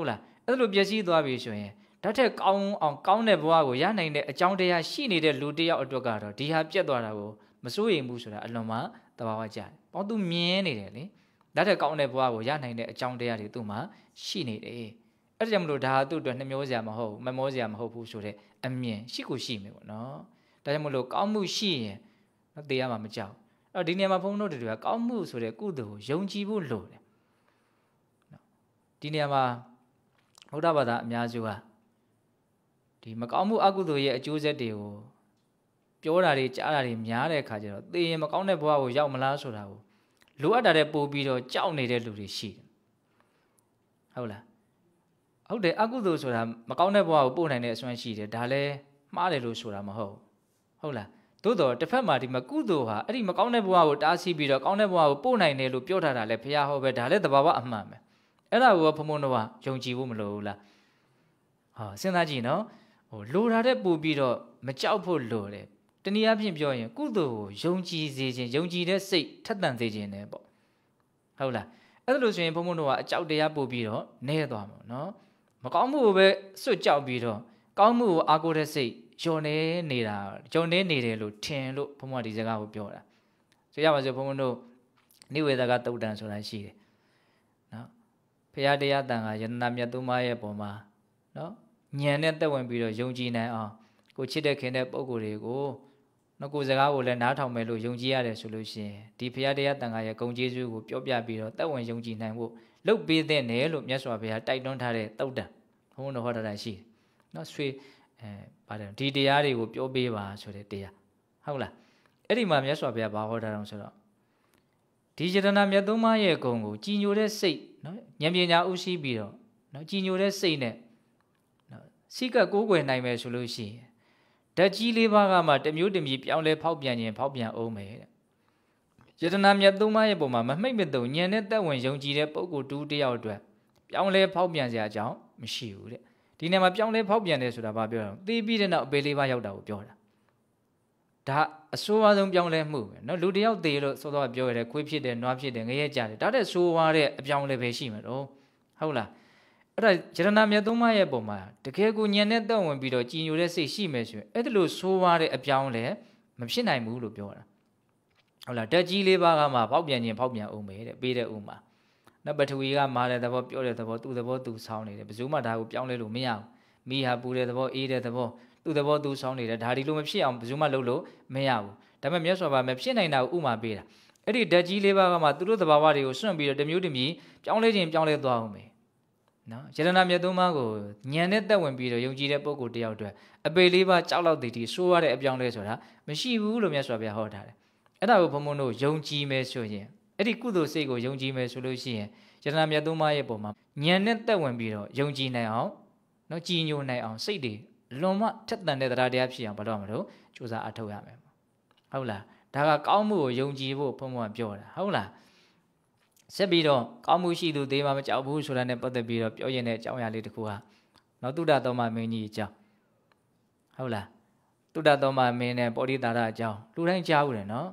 ဟုတ်လားအဲ့ဒါလို့ပျက်စီးသွားပြီဆိုရင်ဒါထက်ကောင်းအောင်ကောင်းတဲ့ဘဝကိုရနိုင်တဲ့အကြောင်းတရားရှိနေတဲ့လူတစ်ယောက်အတွက်ကတော့ဒီဟာပြက်သွားတာကိုမစိုးရိမ်ဘူးဆိုတာအလွန်မှသဘာဝကျတယ်။ပေါ့သူမြင်နေတယ်လေ။လက်ထက်ကောင်းတဲ့ဘဝကိုရနိုင်တဲ့အကြောင်းတရားတွေသူ့မှာရှိနေတယ်အဲ့ဒါကြောင့်မလို့ဒါဟာသူ့အတွက်နှမျောစရာမဟုတ်ဘူးမမောစရာမဟုတ်ဘူးဆိုတဲ့အမြင်ရှိကိုရှိမယ်ပေါ့နော်ဒါကြောင့်မလို့ကောင်းမှုရှိရင်တော့တရားမှမကြောက်အဲ့ဒီနေရာမှာဘုန်းတော်တွေကကောင်းမှုဆိုတဲ့ကုသိုလ်ကိုယုံကြည်ဖို့လိုတယ်နော်ဒီနေရာမှာဘုရားဘာသာအများစုကဒီမကောင်းမှုအကုသိုလ်ရဲ့အကျိုးဆက်တွေကိုပြောတာတွေကြားတာတွေများတဲ့အခါကျတော့သေရင်မကောင်းတဲ့ဘဝကိုရောက်မလားဆိုတာကိုလိုအပ်တာတဲ့ပို့ပြီးတော့ကြောက်နေတဲ့လူတွေရှိတယ်ဟုတ်လားဟုတ်တယ်အကုသိုလ်ဆိုတာမကောင်းတဲ့ဘဝကိုပို့နိုင်တဲ့အစွမ်းရှိတယ်ဒါလည်းမှားတယ်လို့ဆိုတာမဟုတ်ဟုတ်လားသို့တော်တစ်ဖက်မှာဒီမှာကုသိုလ်ဟာအဲ့ဒီမကောင်းတဲ့ဘဝကိုတားဆီးပြီးတော့ကောင်းတဲ့ဘဝကိုပို့နိုင်တယ်လို့ပြောထားတာလည်းဘုရားဟောပဲဒါလည်းသဘာဝအမှန်ပဲအဲ့ဒါကိုဘုံဘုံတော့ယုံကြည်ဖို့မလိုဘူးလားဟာစဉ်းစားကြည့်နော်ဟိုလိုတာတဲ့ပို့ပြီးတော့မကြောက်ဖို့လိုတယ်တနည်းအားဖြင့်ပြောရင်ကုသိုလ်ကိုယုံကြည်စေခြင်းယုံကြည်တဲ့စိတ်ထက်သန်စေခြင်းနဲ့ပေါ့ဟုတ်လားအဲ့ဒါလို့ဆိုရင်ဘုံဘုံတို့ကအကြောက်တရားပို့ပြီးတော့နေသွားမှာနော်မကောင်းမှုကိုပဲစွတ်ကြောက်ပြီးတော့ကောင်းမှုကိုအားကိုးတဲ့စိတ်ယုံနေနေတာယုံနေနေတယ်လို့ထင်လို့ဘုံဘုံကဒီစကားကိုပြောတာဆိုရပါစို့ဘုံဘုံတို့နိဝေဒကတုတ်တန်ဆိုတာရှိတယ်နော်ဖရာတရားတန်ကယန္တမြတ်သူမရဲ့ပုံမှာနော်ညံနဲ့တက်ဝင်ပြီးတော့ယုံကြည်နိုင်အောင်ကိုချစ်တဲ့ခင်တဲ့ပုံကိုယ်တွေကိုနော်ကိုယ်စကားကိုလည်းနားထောင်မယ်လို့ယုံကြည်ရတယ်ဆိုလို့ရှိရင်ဒီဘုရားတရားတန်ခါရဲ့ဂုံကျေးဇူးကိုပြောပြပြီးတော့တတ်ဝင်ယုံကြည်နိုင်ဖို့လှုပ်ပေးတဲ့နယ်လို့မြတ်စွာဘုရားတိုက်တွန်းထားတဲ့တုတ်တံဘုန်းတော်ဟောတာရှိနော်ဆွေအဲပါတယ်ဒီတရားတွေကိုပြောပေးပါဆိုတဲ့တရားဟုတ်လားအဲ့ဒီမှာမြတ်စွာဘုရားဘာဟောတာတော့ဆိုတော့ဒီယတနာမြတ်သုံးပါးရဲ့ဂုံကိုကြည်ညိုတဲ့စိတ်နော်ဉာဏ်ပညာဥရှိပြီးတော့နော်ကြည်ညိုတဲ့စိတ်နဲ့နော်စိတ်ကကိုးကွယ်နိုင်မယ်ဆိုလို့ရှိရင်ဓာတ်ကြီးလေးပါးကမှတမျိုးတမျိုးပြောင်းလဲဖောက်ပြန်ခြင်းဖောက်ပြန်အောင်မယ်တဲ့ယတနာမြတ်သုံးပါးရဲ့ပုံမှာမမိတ်မတုံညံတဲ့တက်ဝင်ယုံကြည်တဲ့ပုဂ္ဂိုလ်တူတယောက်အတွက် ပြောင်းလဲဖောက်ပြန်စရာအကြောင်းမရှိဘူးတဲ့ဒီနေရာမှာပြောင်းလဲဖောက်ပြန်တယ်ဆိုတာဘာပြောတာလဲသိပြီးတဲ့နောက်အပေလေးပါးရောက်တာကိုပြောတာဒါအဆိုးဝါးဆုံးပြောင်းလဲမှုပဲเนาะလူတယောက်သေလို့စောစောကပြောရတဲ့ခွေးဖြစ်တယ်နွားဖြစ်တယ်ငရဲကြတယ်ဒါတဲ့ဆိုးဝါးတဲ့အပြောင်းလဲပဲရှိမှာတော့ဟုတ်လားအဲ့ဒါယရဏမြတ်သုံးပါးရဲ့ပုံမှာတကယ်ကိုညံနဲ့တက်ဝင်ပြီးတော့ကြည်ညိုတဲ့စိတ်ရှိမယ်ဆိုရင်အဲ့ဒါလို့ဆိုးွားတဲ့အပြောင်းလဲမဖြစ်နိုင်ဘူးလို့ပြောတာဟုတ်လားတက်ကြီးလေးပါးကမှဖောက်ပြန်ခြင်းဖောက်ပြန်အောင်ပဲတဲ့ပေးတဲ့ဥမာနောက်ပထဝီကမာတဲ့သဘောပြောတဲ့သဘောသူ့သဘောသူဆောင်းနေတယ်ဘယ်သူမှဒါကိုပြောင်းလဲလို့မရဘူးမိဟာပူတဲ့သဘောအေးတဲ့သဘောသူ့သဘောသူဆောင်းနေတယ်ဒါဒီလိုမဖြစ်အောင်ဘယ်သူမှလုပ်လို့မရဘူးဒါပေမဲ့မြတ်စွာဘုရားမဖြစ်နိုင်တာကိုဥမာပေးတာအဲ့ဒီဓာတ်ကြီးလေးပါးကမှသူတို့သဘာဝတွေကိုစွန့်ပြီးတော့တမျိုးတမျိုးပြောင်းလဲခြင်းပြောင်းလဲသွားအောင်ပဲနော်ယတနာမြတ်သုံးပါးကိုညံနဲ့တက်ဝင်ပြီးတော့ယုံကြည်တဲ့ပုဂ္ဂိုလ်တယောက်အတွက်အပေလေးပါကြောက်လောက်တည်တည်ဆိုးရတဲ့အပြောင်းလဲဆိုတာမရှိဘူးလို့မြတ်စွာဘုရားဟောထားတယ်အဲ့ဒါကိုဘုံဘုံတို့ယုံကြည်မယ်ဆိုရင်အဲ့ဒီကုသိုလ်စိတ်ကိုယုံကြည်မယ်ဆိုလို့ရှိရင်ယတနာမြတ်သုံးပါးရဲ့ပုံမှာညံနဲ့တက်ဝင်ပြီးတော့ယုံကြည်နိုင်အောင်နော်ကြည်ညိုနိုင်အောင် စိတ်တွေလွန်မထက်သန်တဲ့တရားတရားဖြစ်အောင်ဘာလို့မလို့စူးစမ်းအထောက်ရမယ်ဟုတ်လားဒါကကောင်းမှုကိုယုံကြည်ဖို့ဘုံဘုံကပြောတာဟုတ်လားဆက်ပြီးတော့ကောင်းမှုရှိသူသေးမှမကြောက်ဘူးဆိုတာနဲ့ပတ်သက်ပြီးတော့ပြောရင်တဲ့အကြောင်းအရာလေးတစ်ခုဟာနော်တုဒ္ဒတော်မမင်းကြီးအကြောင်းဟုတ်လားတုဒ္ဒတော်မမင်းနဲ့ပောရိတာရအကြောင်းလူတိုင်းကြားဘူးတယ်နော်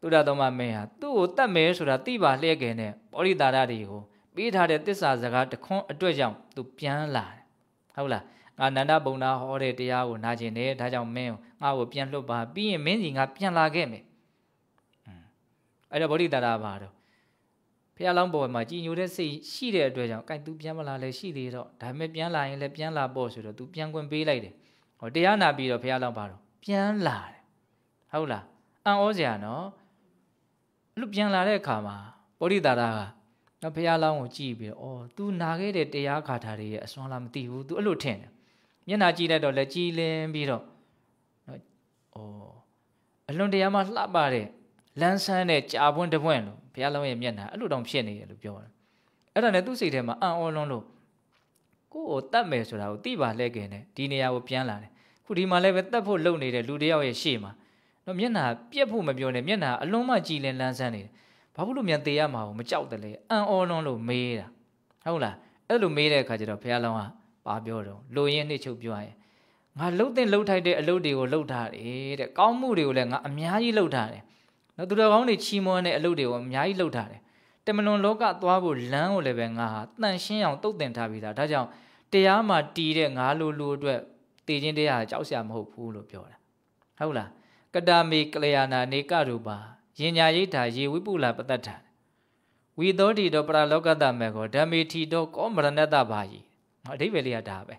တုဒ္ဒတော်မမင်းဟာသူ့ကိုတတ်မယ်ဆိုတာသိပါလျက်ကဲနဲ့ပောရိတာရတွေကိုပေးထားတဲ့တစ္ဆာစကားတခွန်းအတွက်ကြောင့်သူပြန်လာတယ်ဟုတ်လားငါနန္ဒဘုံနာဟောတဲ့တရားကိုနားကျင်တယ်ဒါကြောင့်မင်းငါ့ကိုပြန်လွတ်ပါပြီးရင်မင်းစီငါပြန်လာခဲ့မယ်အဲ့တော့ဗောဓိတာရပါတော့ဖះလောင်းပေါ်မှာကြည်ညိုတဲ့စိတ်ရှိတဲ့အတွက်ကြောင့်ကိုင် तू ပြန်မလာလဲရှိသေးတော့ဒါပေမဲ့ပြန်လာရင်လည်းပြန်လာပေါ့ဆိုတော့ तू ပြန်ခွင့်ပေးလိုက်တယ်ဟောတရားနာပြီးတော့ဖះလောင်းပါတော့ပြန်လာတယ်ဟုတ်လားအံ့ဩစရာနော်အဲ့လိုပြန်လာတဲ့အခါမှာပောရိတာရကနော်ဖះလောင်းကိုကြည်ပြီးတော့အော် तू နာခဲ့တဲ့တရားခါထာတွေရဲ့အစွမ်းလားမသိဘူး तू အဲ့လိုထင်တယ်မျက်နာကြည့်လိုက်တော့လက်ကြည်လင်းပြီးတော့နော်အော်အလွန်တရားမှလှပတဲ့လန်းဆန်းတဲ့ကြာပွင့်တပွင့်လို့ဘုရားလောင်းရဲ့မျက်နှာအဲ့လိုတောင်ဖြစ်နေတယ်လို့ပြောတယ်အဲ့ဒါနဲ့သူ့စိတ်ထဲမှာအံ့ဩလွန်းလို့ကိုယ့်ကိုတတ်မယ်ဆိုတာကိုသိပါလဲခင်တယ်ဒီနေရာကိုပြန်လာတယ်ခုဒီမှာလည်းပဲတတ်ဖို့လုပ်နေတဲ့လူတယောက်ရဲ့ရှေ့မှာတော့မျက်နှာပြက်ဖို့မပြောနဲ့မျက်နှာအလုံးမကြည်လင်လန်းဆန်းနေတယ်ဘာဖြစ်လို့မြန်သေးရမှာကိုမကြောက်တယ်လေအံ့ဩလွန်းလို့မေးတာဟုတ်လားအဲ့လိုမေးတဲ့အခါကျတော့ဘုရားလောင်းကပါပြောတော့လူရင်းနှစ်ချုပ်ပြောရင်ငါလှုပ်တဲ့လှုပ်ထိုက်တဲ့အလုပ်တွေကိုလှုပ်ထားတယ်တဲ့ကောင်းမှုတွေကိုလည်းငါအများကြီးလှုပ်ထားတယ်နော်သူတော်ကောင်းတွေချီးမွမ်းတဲ့အလုပ်တွေကိုအများကြီးလုပ်ထားတယ်တမလွန်လောကသွားဖို့လမ်းကိုလည်းပဲငါဟာတန်ရှင်းအောင်တုတ်တင်ထားပြီးသားဒါကြောင့်တရားမှာတီးတဲ့ငါလိုလူအတွက်တည်ခြင်းတရားကြောက်စရာမဟုတ်ဘူးလို့ပြောတာဟုတ်လားကတာမေကလျာဏအနေကရူပါယင်ညာယိဋ္ဌာယေဝိပုလာပတ္တထဝီသောတိတောပရလောကတမေကောဓမ္မေထီတောကောမရဏတ္တဘာယိဟောအဓိပ္ပာယ်လေးကဒါပဲ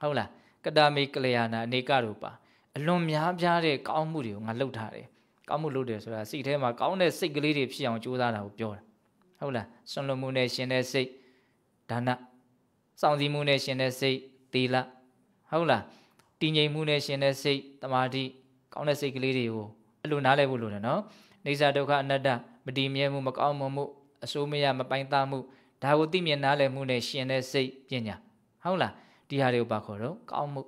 ဟုတ်လားကတာမေကလျာဏအနေကရူပါအလွန်များပြားတဲ့ကောင်းမှုတွေကိုငါလှုပ်ထားတယ်ကောင်းမှုလုပ်တယ်ဆိုတာစိတ်ထဲမှာကောင်းတဲ့စိတ်ကလေးတွေဖြစ်အောင်ကြိုးစားတာကိုပြောတာဟုတ်လားဆွံ့လွတ်မှုနဲ့ရှင်တဲ့စိတ်ဒါနစောင့်စည်းမှုနဲ့ရှင်တဲ့စိတ်သီလဟုတ်လားတည်ငြိမ်မှုနဲ့ရှင်တဲ့စိတ်တမာတိကောင်းတဲ့စိတ်ကလေးတွေကိုအဲ့လိုနားလည်ဖို့လိုတယ်နော်နေစာဒုက္ခအနတ္တမတည်မြဲမှုမကောင်းမမှုအဆိုးမရမပိုင်သားမှုဒါကိုသိမြင်နားလည်မှုနဲ့ရှင်တဲ့စိတ်ပညာဟုတ်လားဒီဟာတွေကိုပါခေါ်တော့ကောင်းမှု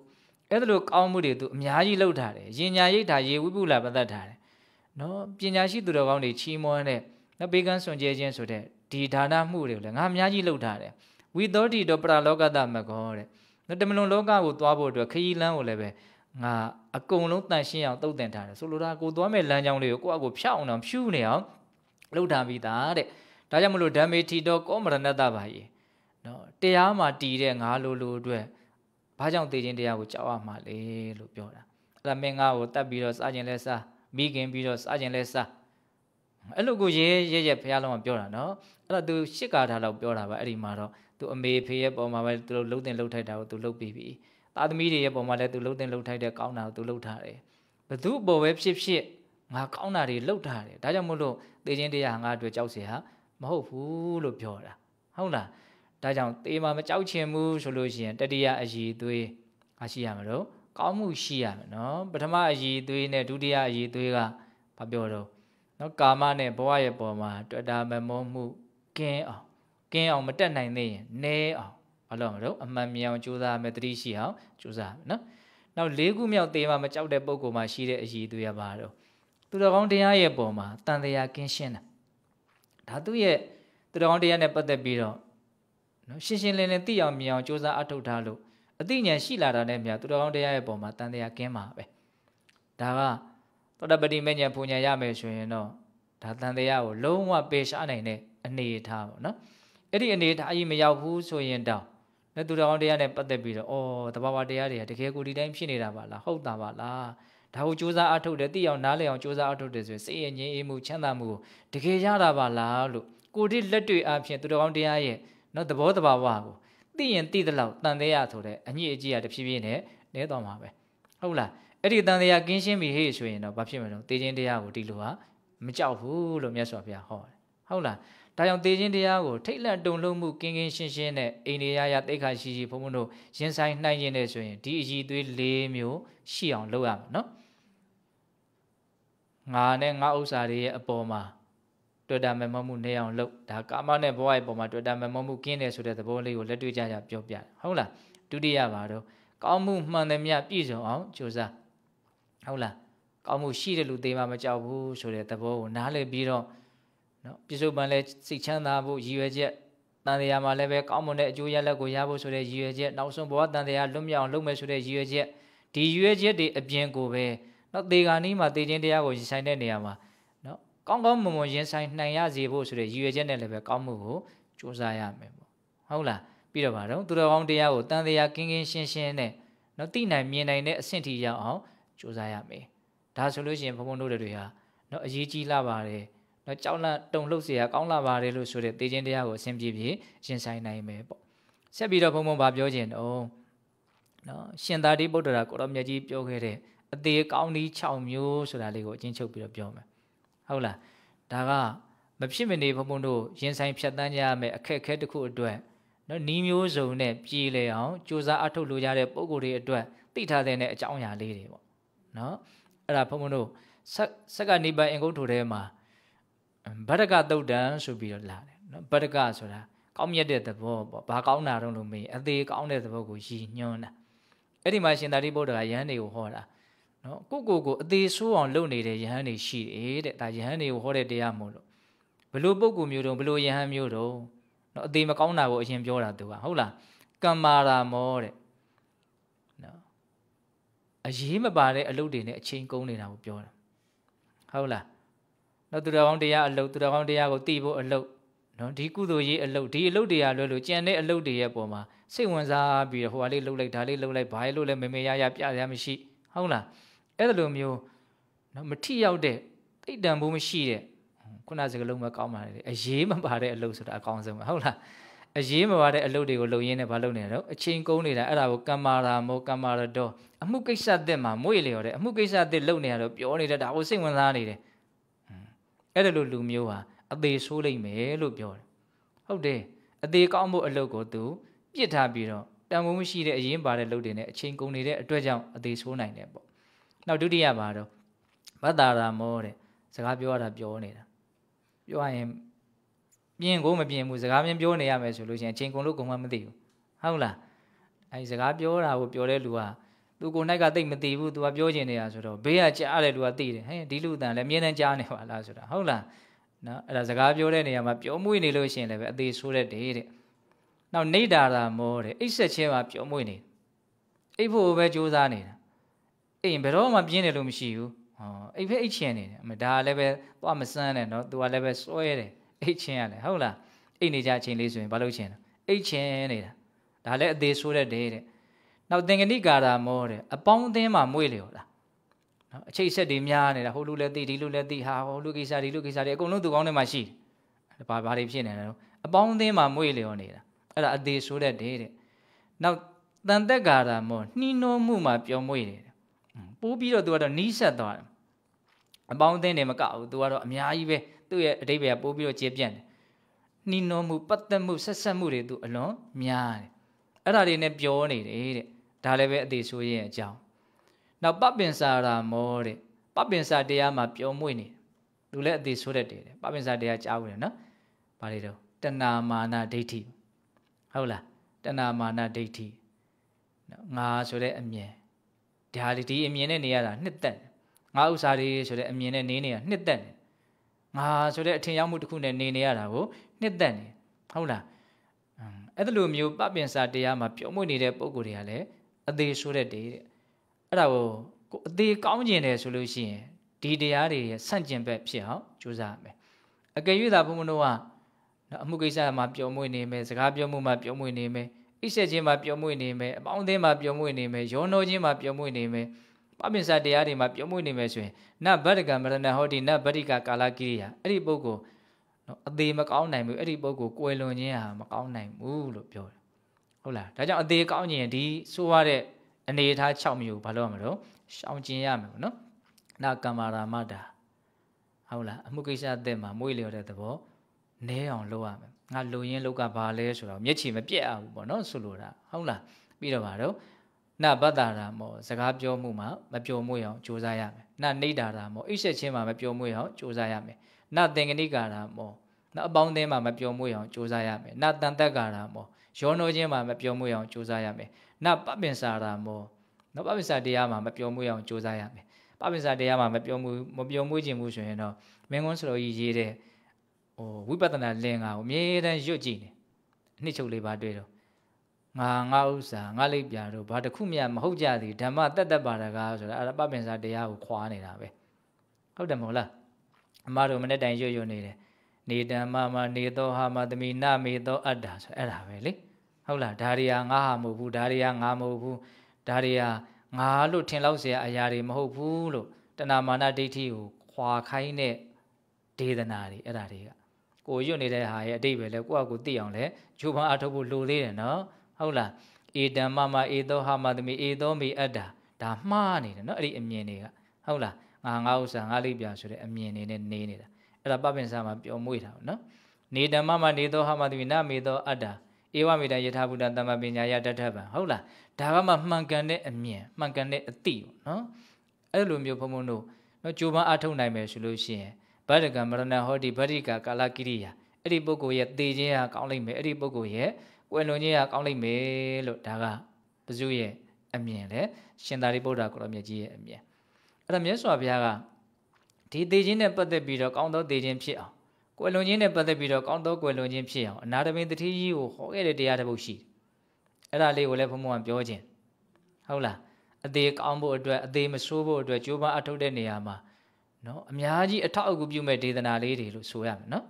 အဲ့ဒါလိုကောင်းမှုတွေသူအများကြီးလှုပ်ထားတယ်။ယင်ညာရိတ်တာရေဝိပုလပတ်သက်ထားတယ်နော်ပညာရှိသူတော်ကောင်းတွေချီးမွမ်းတဲ့နော်ဘေကန်ဆွန်ကြဲခြင်းဆိုတဲ့ဒီဒါနမှုတွေကိုလည်းငါအများကြီးလှုပ်ထားတယ်ဝီသောတိတောပရလောကတမကောတဲ့နော်တမလွန်လောကကိုသွားဖို့အတွက်ခရီးလမ်းကိုလည်းပဲငါအကုန်လုံးတန်ရှင်းအောင်တုတ်တင်ထားတယ်ဆိုလိုတာကိုသွားမဲ့လမ်းကြောင်းလေးကိုကိုယ့်အကိုဖြောက်အောင်ဖြူးနေအောင်လှုပ်ထားပြီးသားတဲ့ဒါကြောင့်မလို့ဓမ္မေတီတော့ကောမရဏတပါယေနော်တရားမှာတည်တဲ့ငါလိုလိုအတွက်ဘာကြောင့်သိခြင်းတရားကိုကြောက်ရမှာလဲလို့ပြောတာအဲ့ဒါမင်းငါ့ကိုတတ်ပြီးတော့စားခြင်းလဲစားမိခင်ပြီးတော့စားခြင်းလဲစားအဲ့လိုကိုရဲရဲရဲဘုရားလုံးကပြောတာနော်အဲ့တော့သူရှစ်ကာထာလောက်ပြောတာပါအဲ့ဒီမှာတော့သူအမေဖေရဲ့ပုံမှာပဲသူလှုပ်တင်လှုပ်ထိုက်တာကိုသူလှုပ်ပြီးပြီသားသမီးတွေရဲ့ပုံမှာလည်းသူလှုပ်တင်လှုပ်ထိုက်တဲ့ကောင်းတာကိုသူလှုပ်ထားတယ်ဘသူ့ပေါ်ပဲဖြစ်ဖြစ်ငါကောင်းတာတွေလှုပ်ထားတယ်ဒါကြောင့်မို့လို့သေခြင်းတရားငါအတွက်ကြောက်เสียဟာမဟုတ်ဘူးလို့ပြောတာဟုတ်လားဒါကြောင့်သေမှာမကြောက်ချင်ဘူးဆိုလို့ရှိရင် တတိယအည်သွေးအရှိရမလို့ကောင်းမှုရှိရမယ်နော်ပထမအရေးသွေးနဲ့ဒုတိယအရေးသွေးကဘာပြောတော့နော်ကာမနဲ့ဘဝရဲ့ပုံမှာတွေ့တာမမုန်းမှုကင်းအောင်ကင်းအောင်မတက်နိုင်သေးရင်နဲအောင်ဘာလို့မလို့အမှန်မြန်အောင်ကြိုးစားမယ်တတိရှိအောင်ကြိုးစားမယ်နော်နောက်လေးခုမြောက်သေးမှမကြောက်တဲ့ပုံကောင်မှာရှိတဲ့အရေးသွေးရပါတော့သူတော်ကောင်းတရားရဲ့ပုံမှာတန်တရားကင်းရှင်းတာဒါသူ့ရဲ့သူတော်ကောင်းတရားနဲ့ပတ်သက်ပြီးတော့နော်ရှင်းရှင်းလင်းလင်းသိအောင်မြင်အောင်ကြိုးစားအထောက်ထားလို့အသိဉာဏ်ရှိလာတာနဲ့မြတ်သူတော်ကောင်းတရားရဲ့ပုံမှာတန်တရားကင်းမှာပဲဒါကသောတပတိမဉ္ဇဉ်ပူဉ္ဇဉ်ရမယ်ဆိုရင်တော့ဒါတန်တရားကိုလုံးဝပေရှားနိုင်တဲ့အနေအထားပေါ့နော်အဲ့ဒီအနေအထားကြီးမရောက်ဘူးဆိုရင်တောင်နဲ့သူတော်ကောင်းတရားနဲ့ပတ်သက်ပြီးတော့အော်တဘာဝတရားတွေကတကယ်ကိုဒီတိုင်းဖြစ်နေတာပါလားဟုတ်တာပါလားဒါကိုစူးစမ်းအထုတ်တယ်သိအောင်နားလည်အောင်စူးစမ်းအထုတ်တယ်ဆိုရင်စိတ်ရဲ့ငြိမ်းအေးမှုချမ်းသာမှုကိုတကယ်ရတာပါလားလို့ကိုဒီလက်တွေအပြင်သူတော်ကောင်းတရားရဲ့နော်သဘောတဘာဝကိုသိရင်သိသလောက်တန်တရားဆိုတဲ့အညစ်အကြေးကတဖြည်းဖြည်းနဲ့နည်းသွားမှာပဲဟုတ်လားအဲ့ဒီတန်တရားကင်းရှင်းပြီဟေ့ဆိုရင်တော့ဘာဖြစ်မလို့သေခြင်းတရားကိုဒီလိုကမကြောက်ဘူးလို့မြတ်စွာဘုရားဟောတယ်ဟုတ်လားဒါကြောင့်သေခြင်းတရားကိုထိတ်လန့်တုန်လှုပ်မှုကင်းကင်းရှင်းရှင်းနဲ့အိန္ဒိယရတိတ်ခါရှိရှိဘုံဘုံတို့ရင်ဆိုင်နိုင်ရင်လည်းဆိုရင်ဒီအည်သွေး၄မျိုးရှိအောင်လုပ်ရမှာနော်ငါနဲ့ငါဥစ္စာတွေရဲ့အပေါ်မှာတွေ့တာမမောမှုနေအောင်လုပ်ဒါကာမနဲ့ဘဝရဲ့ပုံမှာတွေ့တာမမောမှုကင်းတယ်ဆိုတဲ့သဘောလေးကိုလက်တွေ့ကြကြပြောပြဟုတ်လားဒုတိယပါတော့ကောင်းမှုမှန်သမျှပြည့်စုံအောင်ကြိုးစားဟုတ်လားကောင်းမှုရှိတယ်လို့သိမှမကြောက်ဘူးဆိုတဲ့သဘောကိုနားလည်ပြီးတော့နော်ပြစ္ဆုတ်ပန်လဲစိတ်ချမ်းသာဖို့ရည်ရွယ်ချက်တန်တရားမှာလည်းပဲကောင်းမွန်တဲ့အကျိုးရလဒ်ကိုရဖို့ဆိုတဲ့ရည်ရွယ်ချက်နောက်ဆုံးဘဝတန်တရားလွတ်မြောက်အောင်လုပ်မယ်ဆိုတဲ့ရည်ရွယ်ချက်ဒီရည်ရွယ်ချက်တွေအပြင်ကိုပဲနော်တေဂာနီးမှာတေခြင်းတရားကိုရင်ဆိုင်တဲ့နေရာမှာကောင်းကောင်းမွန်မွန်ရင်ဆိုင်နိုင်ရစေဖို့ဆိုတဲ့ရည်ရွယ်ချက်နဲ့လည်းပဲကောင်းမှုကိုစူးစမ်းရမယ်ပေါ့ဟုတ်လားပြီးတော့ဗါတော့သူတော်ကောင်းတရားကိုတန်တရားကင်းကင်းရှင်းရှင်းနဲ့နော်သိနိုင်မြင်နိုင်တဲ့အဆင့်ထိရောက်အောင်စူးစမ်းရမယ်ဒါဆိုလို့ရှိရင်ဘုံဘုံတို့တွေဟာနော်အရေးကြီးလာပါတယ်နော်ကြောက်လန့်တုန်လှုပ်เสียကောင်းလာပါတယ်လို့ဆိုတဲ့တေခြင်းတရားကိုအဆင်ပြေပြေရင်ဆိုင်နိုင်မယ်ပေါ့ဆက်ပြီးတော့ဘုံဘုံဗာပြောခြင်းတော့နော်ရှင်သာတိဗုဒ္ဓရာကိုရောမြတ်ကြီးပြောခဲ့တဲ့အသေးကောင်းဒီ6မျိုးဆိုတာလေးကိုအချင်းချုပ်ပြီးတော့ပြောမယ်ဟုတ်လားဒါကမဖြစ်မနေဘုံဘုံတို့ရင်ဆိုင်ဖြတ်တန်းကြရမယ်အခက်အခဲတစ်ခုအတွက်နော်ဤမျိုးစုံနဲ့ပြည်လေအောင်စူးစမ်းအထုတ်လို့ရတဲ့ပုံကိုယ်တွေအတွက်သိထားတဲ့အကြောင်းအရာလေးတွေပေါ့နော်အဲ့ဒါဘုံဘုံတို့ဆက်ဆက်ကနေပါအင်ကုတ်ထိုထဲမှာဗဒကတုတ်တန်ဆိုပြီးတော့လာတယ်နော်ဗဒကဆိုတာကောင်းမြတ်တဲ့သဘောပေါ့ဘာကောင်းတာတော့လို့မေးအသေးကောင်းတဲ့သဘောကိုရည်ညွှန်းတာအဲ့ဒီမှာရှင်သာရိပုတ္တရာယဟန်တွေကိုဟောတာနော်ကိုကိုကိုအသေးဆိုးအောင်လုပ်နေတဲ့ယဟန်တွေရှိတယ်တဲ့ဒါယဟန်တွေကိုဟောတဲ့တရားမို့လို့ဘလို့ပုံကူမျိုးတုံးဘလို့ယဟန်မျိုးတုံးနော်အသေးမကောင်းတာကိုအရင်ပြောတာသူကဟုတ်လားကမ္မာရာမောတဲ့နော်အရေးမပါတဲ့အလုပ်တွေနဲ့အချိန်ကုန်နေတာကိုပြောတာဟုတ်လားနော်သူတော်ကောင်းတရားအလုပ်သူတော်ကောင်းတရားကိုသိဖို့အလုပ်နော်ဒီကုသိုလ်ရေးအလုပ်ဒီအလုပ်တွေကလွယ်လို့ကြံတဲ့အလုပ်တွေရဲ့ပုံမှာစိတ်ဝင်စားပြီးတော့ဟိုဟာလေးလှုပ်လိုက်ဒါလေးလှုပ်လိုက်ဘာလို့လဲမေမေရရပြရမရှိဟုတ်လားအဲ့လိုမျိုးနော်မထိရောက်တဲ့တိတ်တန်ဖို့မရှိတဲ့ခုနစကလုံးပဲကောင်းပါလေအရေးမပါတဲ့အလုပ်ဆိုတာအကောင်းဆုံးပဲဟုတ်လားအရေးမပါတဲ့အလုပ်တွေကိုလုပ်ရင်းနဲ့မလုပ်နေတော့အချိန်ကုန်နေတာအဲ့ဒါကိုကင်မရာမို့ကင်မရာတော့အမှုကိစ္စအသစ်မှာမွေ့လျော်တဲ့အမှုကိစ္စအသစ်လုပ်နေရတော့ပြောနေတတ်တာဟိုစိတ်ဝင်စားနေတယ်အဲ့ဒါလိုလူမျိုးဟာအသေးဆိုးလိမ့်မယ်လို့ပြောတယ်ဟုတ်တယ်အသေးကောင်းဖို့အလုပ်ကိုသူပြစ်ထားပြီးတော့တန်ဖိုးမရှိတဲ့အရင်ပါတဲ့လုပ်တွေနဲ့အချိန်ကုန်နေတဲ့အတွက်ကြောင့်အသေးဆိုးနိုင်တယ်ပေါ့နောက်ဒုတိယပါတော့မတ္တာရာမောတဲ့စကားပြောရတာ ပြောနေတာပြောရရင်ပြင်ကိုမပြင်ဘူးစကားမင်းပြောနေရမယ်ဆိုလို့ရှိရင်ချိန်ကုန်လို့ကုန်မှမသိဘူးဟုတ်လားအဲဒီစကားပြောတာကိုပြောတဲ့လူကသူကိုယ်၌ကသိမသိဘူးသူကပြောချင်နေတာဆိုတော့ဘေးကကြားတဲ့လူကသိတယ်ဟဲ့ဒီလူတန်လည်းအမြဲတမ်းကြားနေပါလားဆိုတာဟုတ်လားနော်အဲ့ဒါစကားပြောတဲ့နေရာမှာပြောမွေးနေလို့ရှိရင်လည်းပဲအသေးဆိုးတဲ့တဲ့နောက်နေတာရာမောတဲ့အိပ်ဆက်ချင်းမှာပြောမွေးနေအိပ်ဖို့ပဲကြိုးစားနေတာအိမ်ဘယ်တော့မှပြင်းတယ်လို့မရှိဘူးဟောအိမ်ဖက်အိတ်ချင်နေတယ်အမဒါလည်းပဲသွားမစမ်းနဲ့နော်သူကလည်းပဲစွဲတယ်အိတ်ချင်ရတယ်ဟုတ်လားအိတ်နေကြအချိန်လေးဆိုရင်ဘာလို့ချင်လဲအိတ်ချင်နေတာဒါလည်းအသေးဆိုးတဲ့တဲ့နောက်သင်္ကတိကာတာမောတဲ့အပေါင်းအသင်းမှာမွေ့လျော်လားနော်အချိတ်ဆက်တွေများနေတာဟိုလူလည်းသိဒီလူလည်းသိဟာဟိုလူကိစ္စဒီလူကိစ္စတွေအကုန်လုံးသူကောင်းတဲ့မှာရှိတယ်ဘာဘာတွေဖြစ်နေလဲအပေါင်းအသင်းမှာမွေ့လျော်နေတာအဲ့ဒါအသေးဆိုးတဲ့တဲ့နောက်တန်တက်ကာတာမောနှီးနှောမှုမှာပြောမွေ့တယ်ပိုးပြီးတော့သူကတော့နီးဆက်သွားတယ်အပေါင်းအသင်းတွေမကဘူးသူကတော့အများကြီးပဲသူ့ရဲ့အတိတ်ပဲပိုးပြီးတော့ကျေပြန့်တယ်နှီးနှောမှုပတ်သက်မှုဆက်ဆက်မှုတွေသူအလွန်များတယ်အဲ့ဒါတွေနဲ့ပြောနေတယ်တဲ့ဒါလည်းပဲအသေးဆိုရဲ့အကြောင်းနောက်ပပင်စာရာမောတဲ့ပပင်စာတရားမှာပြောမွေ့နေသူလည်းအသေးဆိုတတ်တယ်ပပင်စာတရားကြားဘူးလေနော်ဘာတွေတော့တဏမာနဒိဋ္ဌိဟုတ်လားတဏမာနဒိဋ္ဌိနော်ငါဆိုတဲ့အမြင်ဒါလေဒီအမြင်နဲ့နေရတာနှစ်သက်ငါဥစ္စာတွေဆိုတဲ့အမြင်နဲ့နေနေရနှစ်သက်ငါဆိုတဲ့အထင်ရောက်မှုတစ်ခုနဲ့နေနေရတာကိုနှစ်သက်နေဟုတ်လားအဲ့လိုမျိုးပပင်စာတရားမှာပြုံးမွေ့နေတဲ့ပုံကိုယ်တွေကလည်းအသေးဆိုးတဲ့တေးအဲ့ဒါကိုကိုအသေးကောင်းကျင်တယ်ဆိုလို့ရှိရင်ဒီတရားတွေရဲ့ဆန့်ကျင်ဘက်ဖြစ်အောင်ကြိုးစားရမယ်အကယ်၍သာဘုံမတို့ကအမှုကိစ္စမှာပြုံးမွေ့နေမယ်စကားပြောမှုမှာပြုံးမွေ့နေမယ်အိဆက်ချင်းမှာပျော်မွေ့နေမယ်အပေါင်းအသင်းမှာပျော်မွေ့နေမယ်ရောနှောချင်းမှာပျော်မွေ့နေမယ်ပပင်စာတရားတွေမှာပျော်မွေ့နေမယ်ဆိုရင်နဗတ္တကမရဏဟောတိနဗတ္တိကကာလကိရိယာအဲ့ဒီပုဂ္ဂိုလ်နော်အသေးမကောင်းနိုင်ဘူးအဲ့ဒီပုဂ္ဂိုလ်ကွယ်လွန်ခြင်းဟာမကောင်းနိုင်ဘူးလို့ပြောတယ်ဟုတ်လားဒါကြောင့်အသေးကောင်းခြင်းဒီဆိုရတဲ့အနေအထား6မျိုးဘာလို့ရမလို့ရှောင်ကျင်ရမယ်ပေါ့နော်နာကမ္မာရာမတာဟုတ်လားအမှုကိစ္စအသက်မှာမွေးလျော်တဲ့သဘောနဲအောင်လုပ်ရမယ်ငါလုံရင်းလောက်ကဘာလဲဆိုတော့မျက်ခြေမပြက်အောင်ပေါ့နော်ဆိုလိုတာဟုတ်လားပြီးတော့ဗါတော့နဘတာရာမောစကားပြောမှုမှာမပြောမှုရအောင်ကြိုးစားရမယ်နနေတာရာမောအိဆက်ချင်းမှာမပြောမှုရအောင်ကြိုးစားရမယ်နသင်္ကနိကာရာမောနအပေါင်းအသင်းမှာမပြောမှုရအောင်ကြိုးစားရမယ်နတန်တက်ကာရာမောရောနှောခြင်းမှာမပြောမှုရအောင်ကြိုးစားရမယ်နပပင်စာရာမောနပပင်စာတရားမှာမပြောမှုရအောင်ကြိုးစားရမယ်ပပင်စာတရားမှာမပြောမှုမပြောမှုခြင်းမှုဆိုရင်တော့မင်းကွန်းစတော်ကြီးရေးတဲ့ဟိုဝိပဿနာလင်္ကာကိုအမြဲတမ်းရွတ်ကြည့်နေအနှစ်ချုပ်လေးပါတွေ့တော့ငါငါဥစ္စာငါလိပ်ပြတော့ဘာတစ်ခုမှမဟုတ်ကြသည်ဓမ္မတတ်တပါဒကာဆိုတာအဲ့ဒါပပင်စာတရားကိုခွာနေတာပဲဟုတ်တယ်မဟုတ်လားအမတို့မနေ့တိုင်ရွတ်ရွတ်နေတယ်နေတံမမနေသောဟာမသမိနမေသောအတ္တာဆိုအဲ့ဒါပဲလေဟုတ်လားဒါရီယာငါဟာမဟုတ်ဘူးဒါရီယာငါမဟုတ်ဘူးဒါရီယာငါလို့ထင်လောက်เสียအရာတွေမဟုတ်ဘူးလို့တဏမာနဒိဋ္ဌိကိုခွာခိုင်းတဲ့ဒေသနာတွေအဲ့ဒါတွေကကိုရွတ်နေတဲ့ဟာရဲ့အတိတ်ပဲလဲကိုယ့်အကူသိအောင်လဲဂျိုးပန်းအထုတ်ဖို့လိုသေးတယ်နော်ဟုတ်လားအေတံမမအေသောဟာမသမီအေသောမိအတ္တာဒါမှားနေတယ်နော်အဲ့ဒီအမြင်တွေကဟုတ်လားငါငါဥစ္စာငါလိပြဆိုတဲ့အမြင်တွေနဲ့နေနေတာအဲ့ဒါပပင်စာမှာပျော်မွေ့တာပေါ့နော်နေတမမနေသောဟာမသမီနာမေသောအတ္တာဧဝမေတယထာဘုဒ္ဓသမ္မပညာယတထဗံဟုတ်လားဒါကမှမှန်ကန်တဲ့အမြင်မှန်ကန်တဲ့အသိပေါ့နော်အဲ့လိုမျိုးဘုံဘုံတို့နော်ကြိုးပမ်းအားထုတ်နိုင်မယ်ဆိုလို့ရှိရင်ဗတ္တကမရဏဟောတိဗတ္တိကကာလကိရိယာအဲ့ဒီပုဂ္ဂိုလ်ရဲ့သေခြင်းဟာကောင်းလိမ့်မယ်အဲ့ဒီပုဂ္ဂိုလ်ရဲ့ကွယ်လွန်ခြင်းဟာကောင်းလိမ့်မယ်လို့ဒါကဘဇုရဲ့အမြင်လေရှင်သာရိပုတ္တရာကိုရောမြတ်ကြီးရဲ့အမြင်အဲ့ဒါမြတ်စွာဘုရားကဒီသေခြင်းနဲ့ပတ်သက်ပြီးတော့ကောင်းသောသေခြင်းဖြစ်အောင်ကွယ်လွန်ခြင်းနဲ့ပတ်သက်ပြီးတော့ကောင်းသောကွယ်လွန်ခြင်းဖြစ်အောင်အနာတမင်တတိကြီးကိုဟောခဲ့တဲ့တရားတစ်ပုဒ်ရှိတယ်အဲ့ဒါလေးကိုလည်းဘုံဘုံကပြောခြင်းဟုတ်လားအသေးကောင်းဖို့အတွက်အသေးမဆိုးဖို့အတွက်ကြိုးပမ်းအထောက်တဲ့နေရာမှာနော်အများကြီးအထောက်အကူပြုမဲ့ဒေသနာလေးတွေလို့ဆိုရမယ်နော်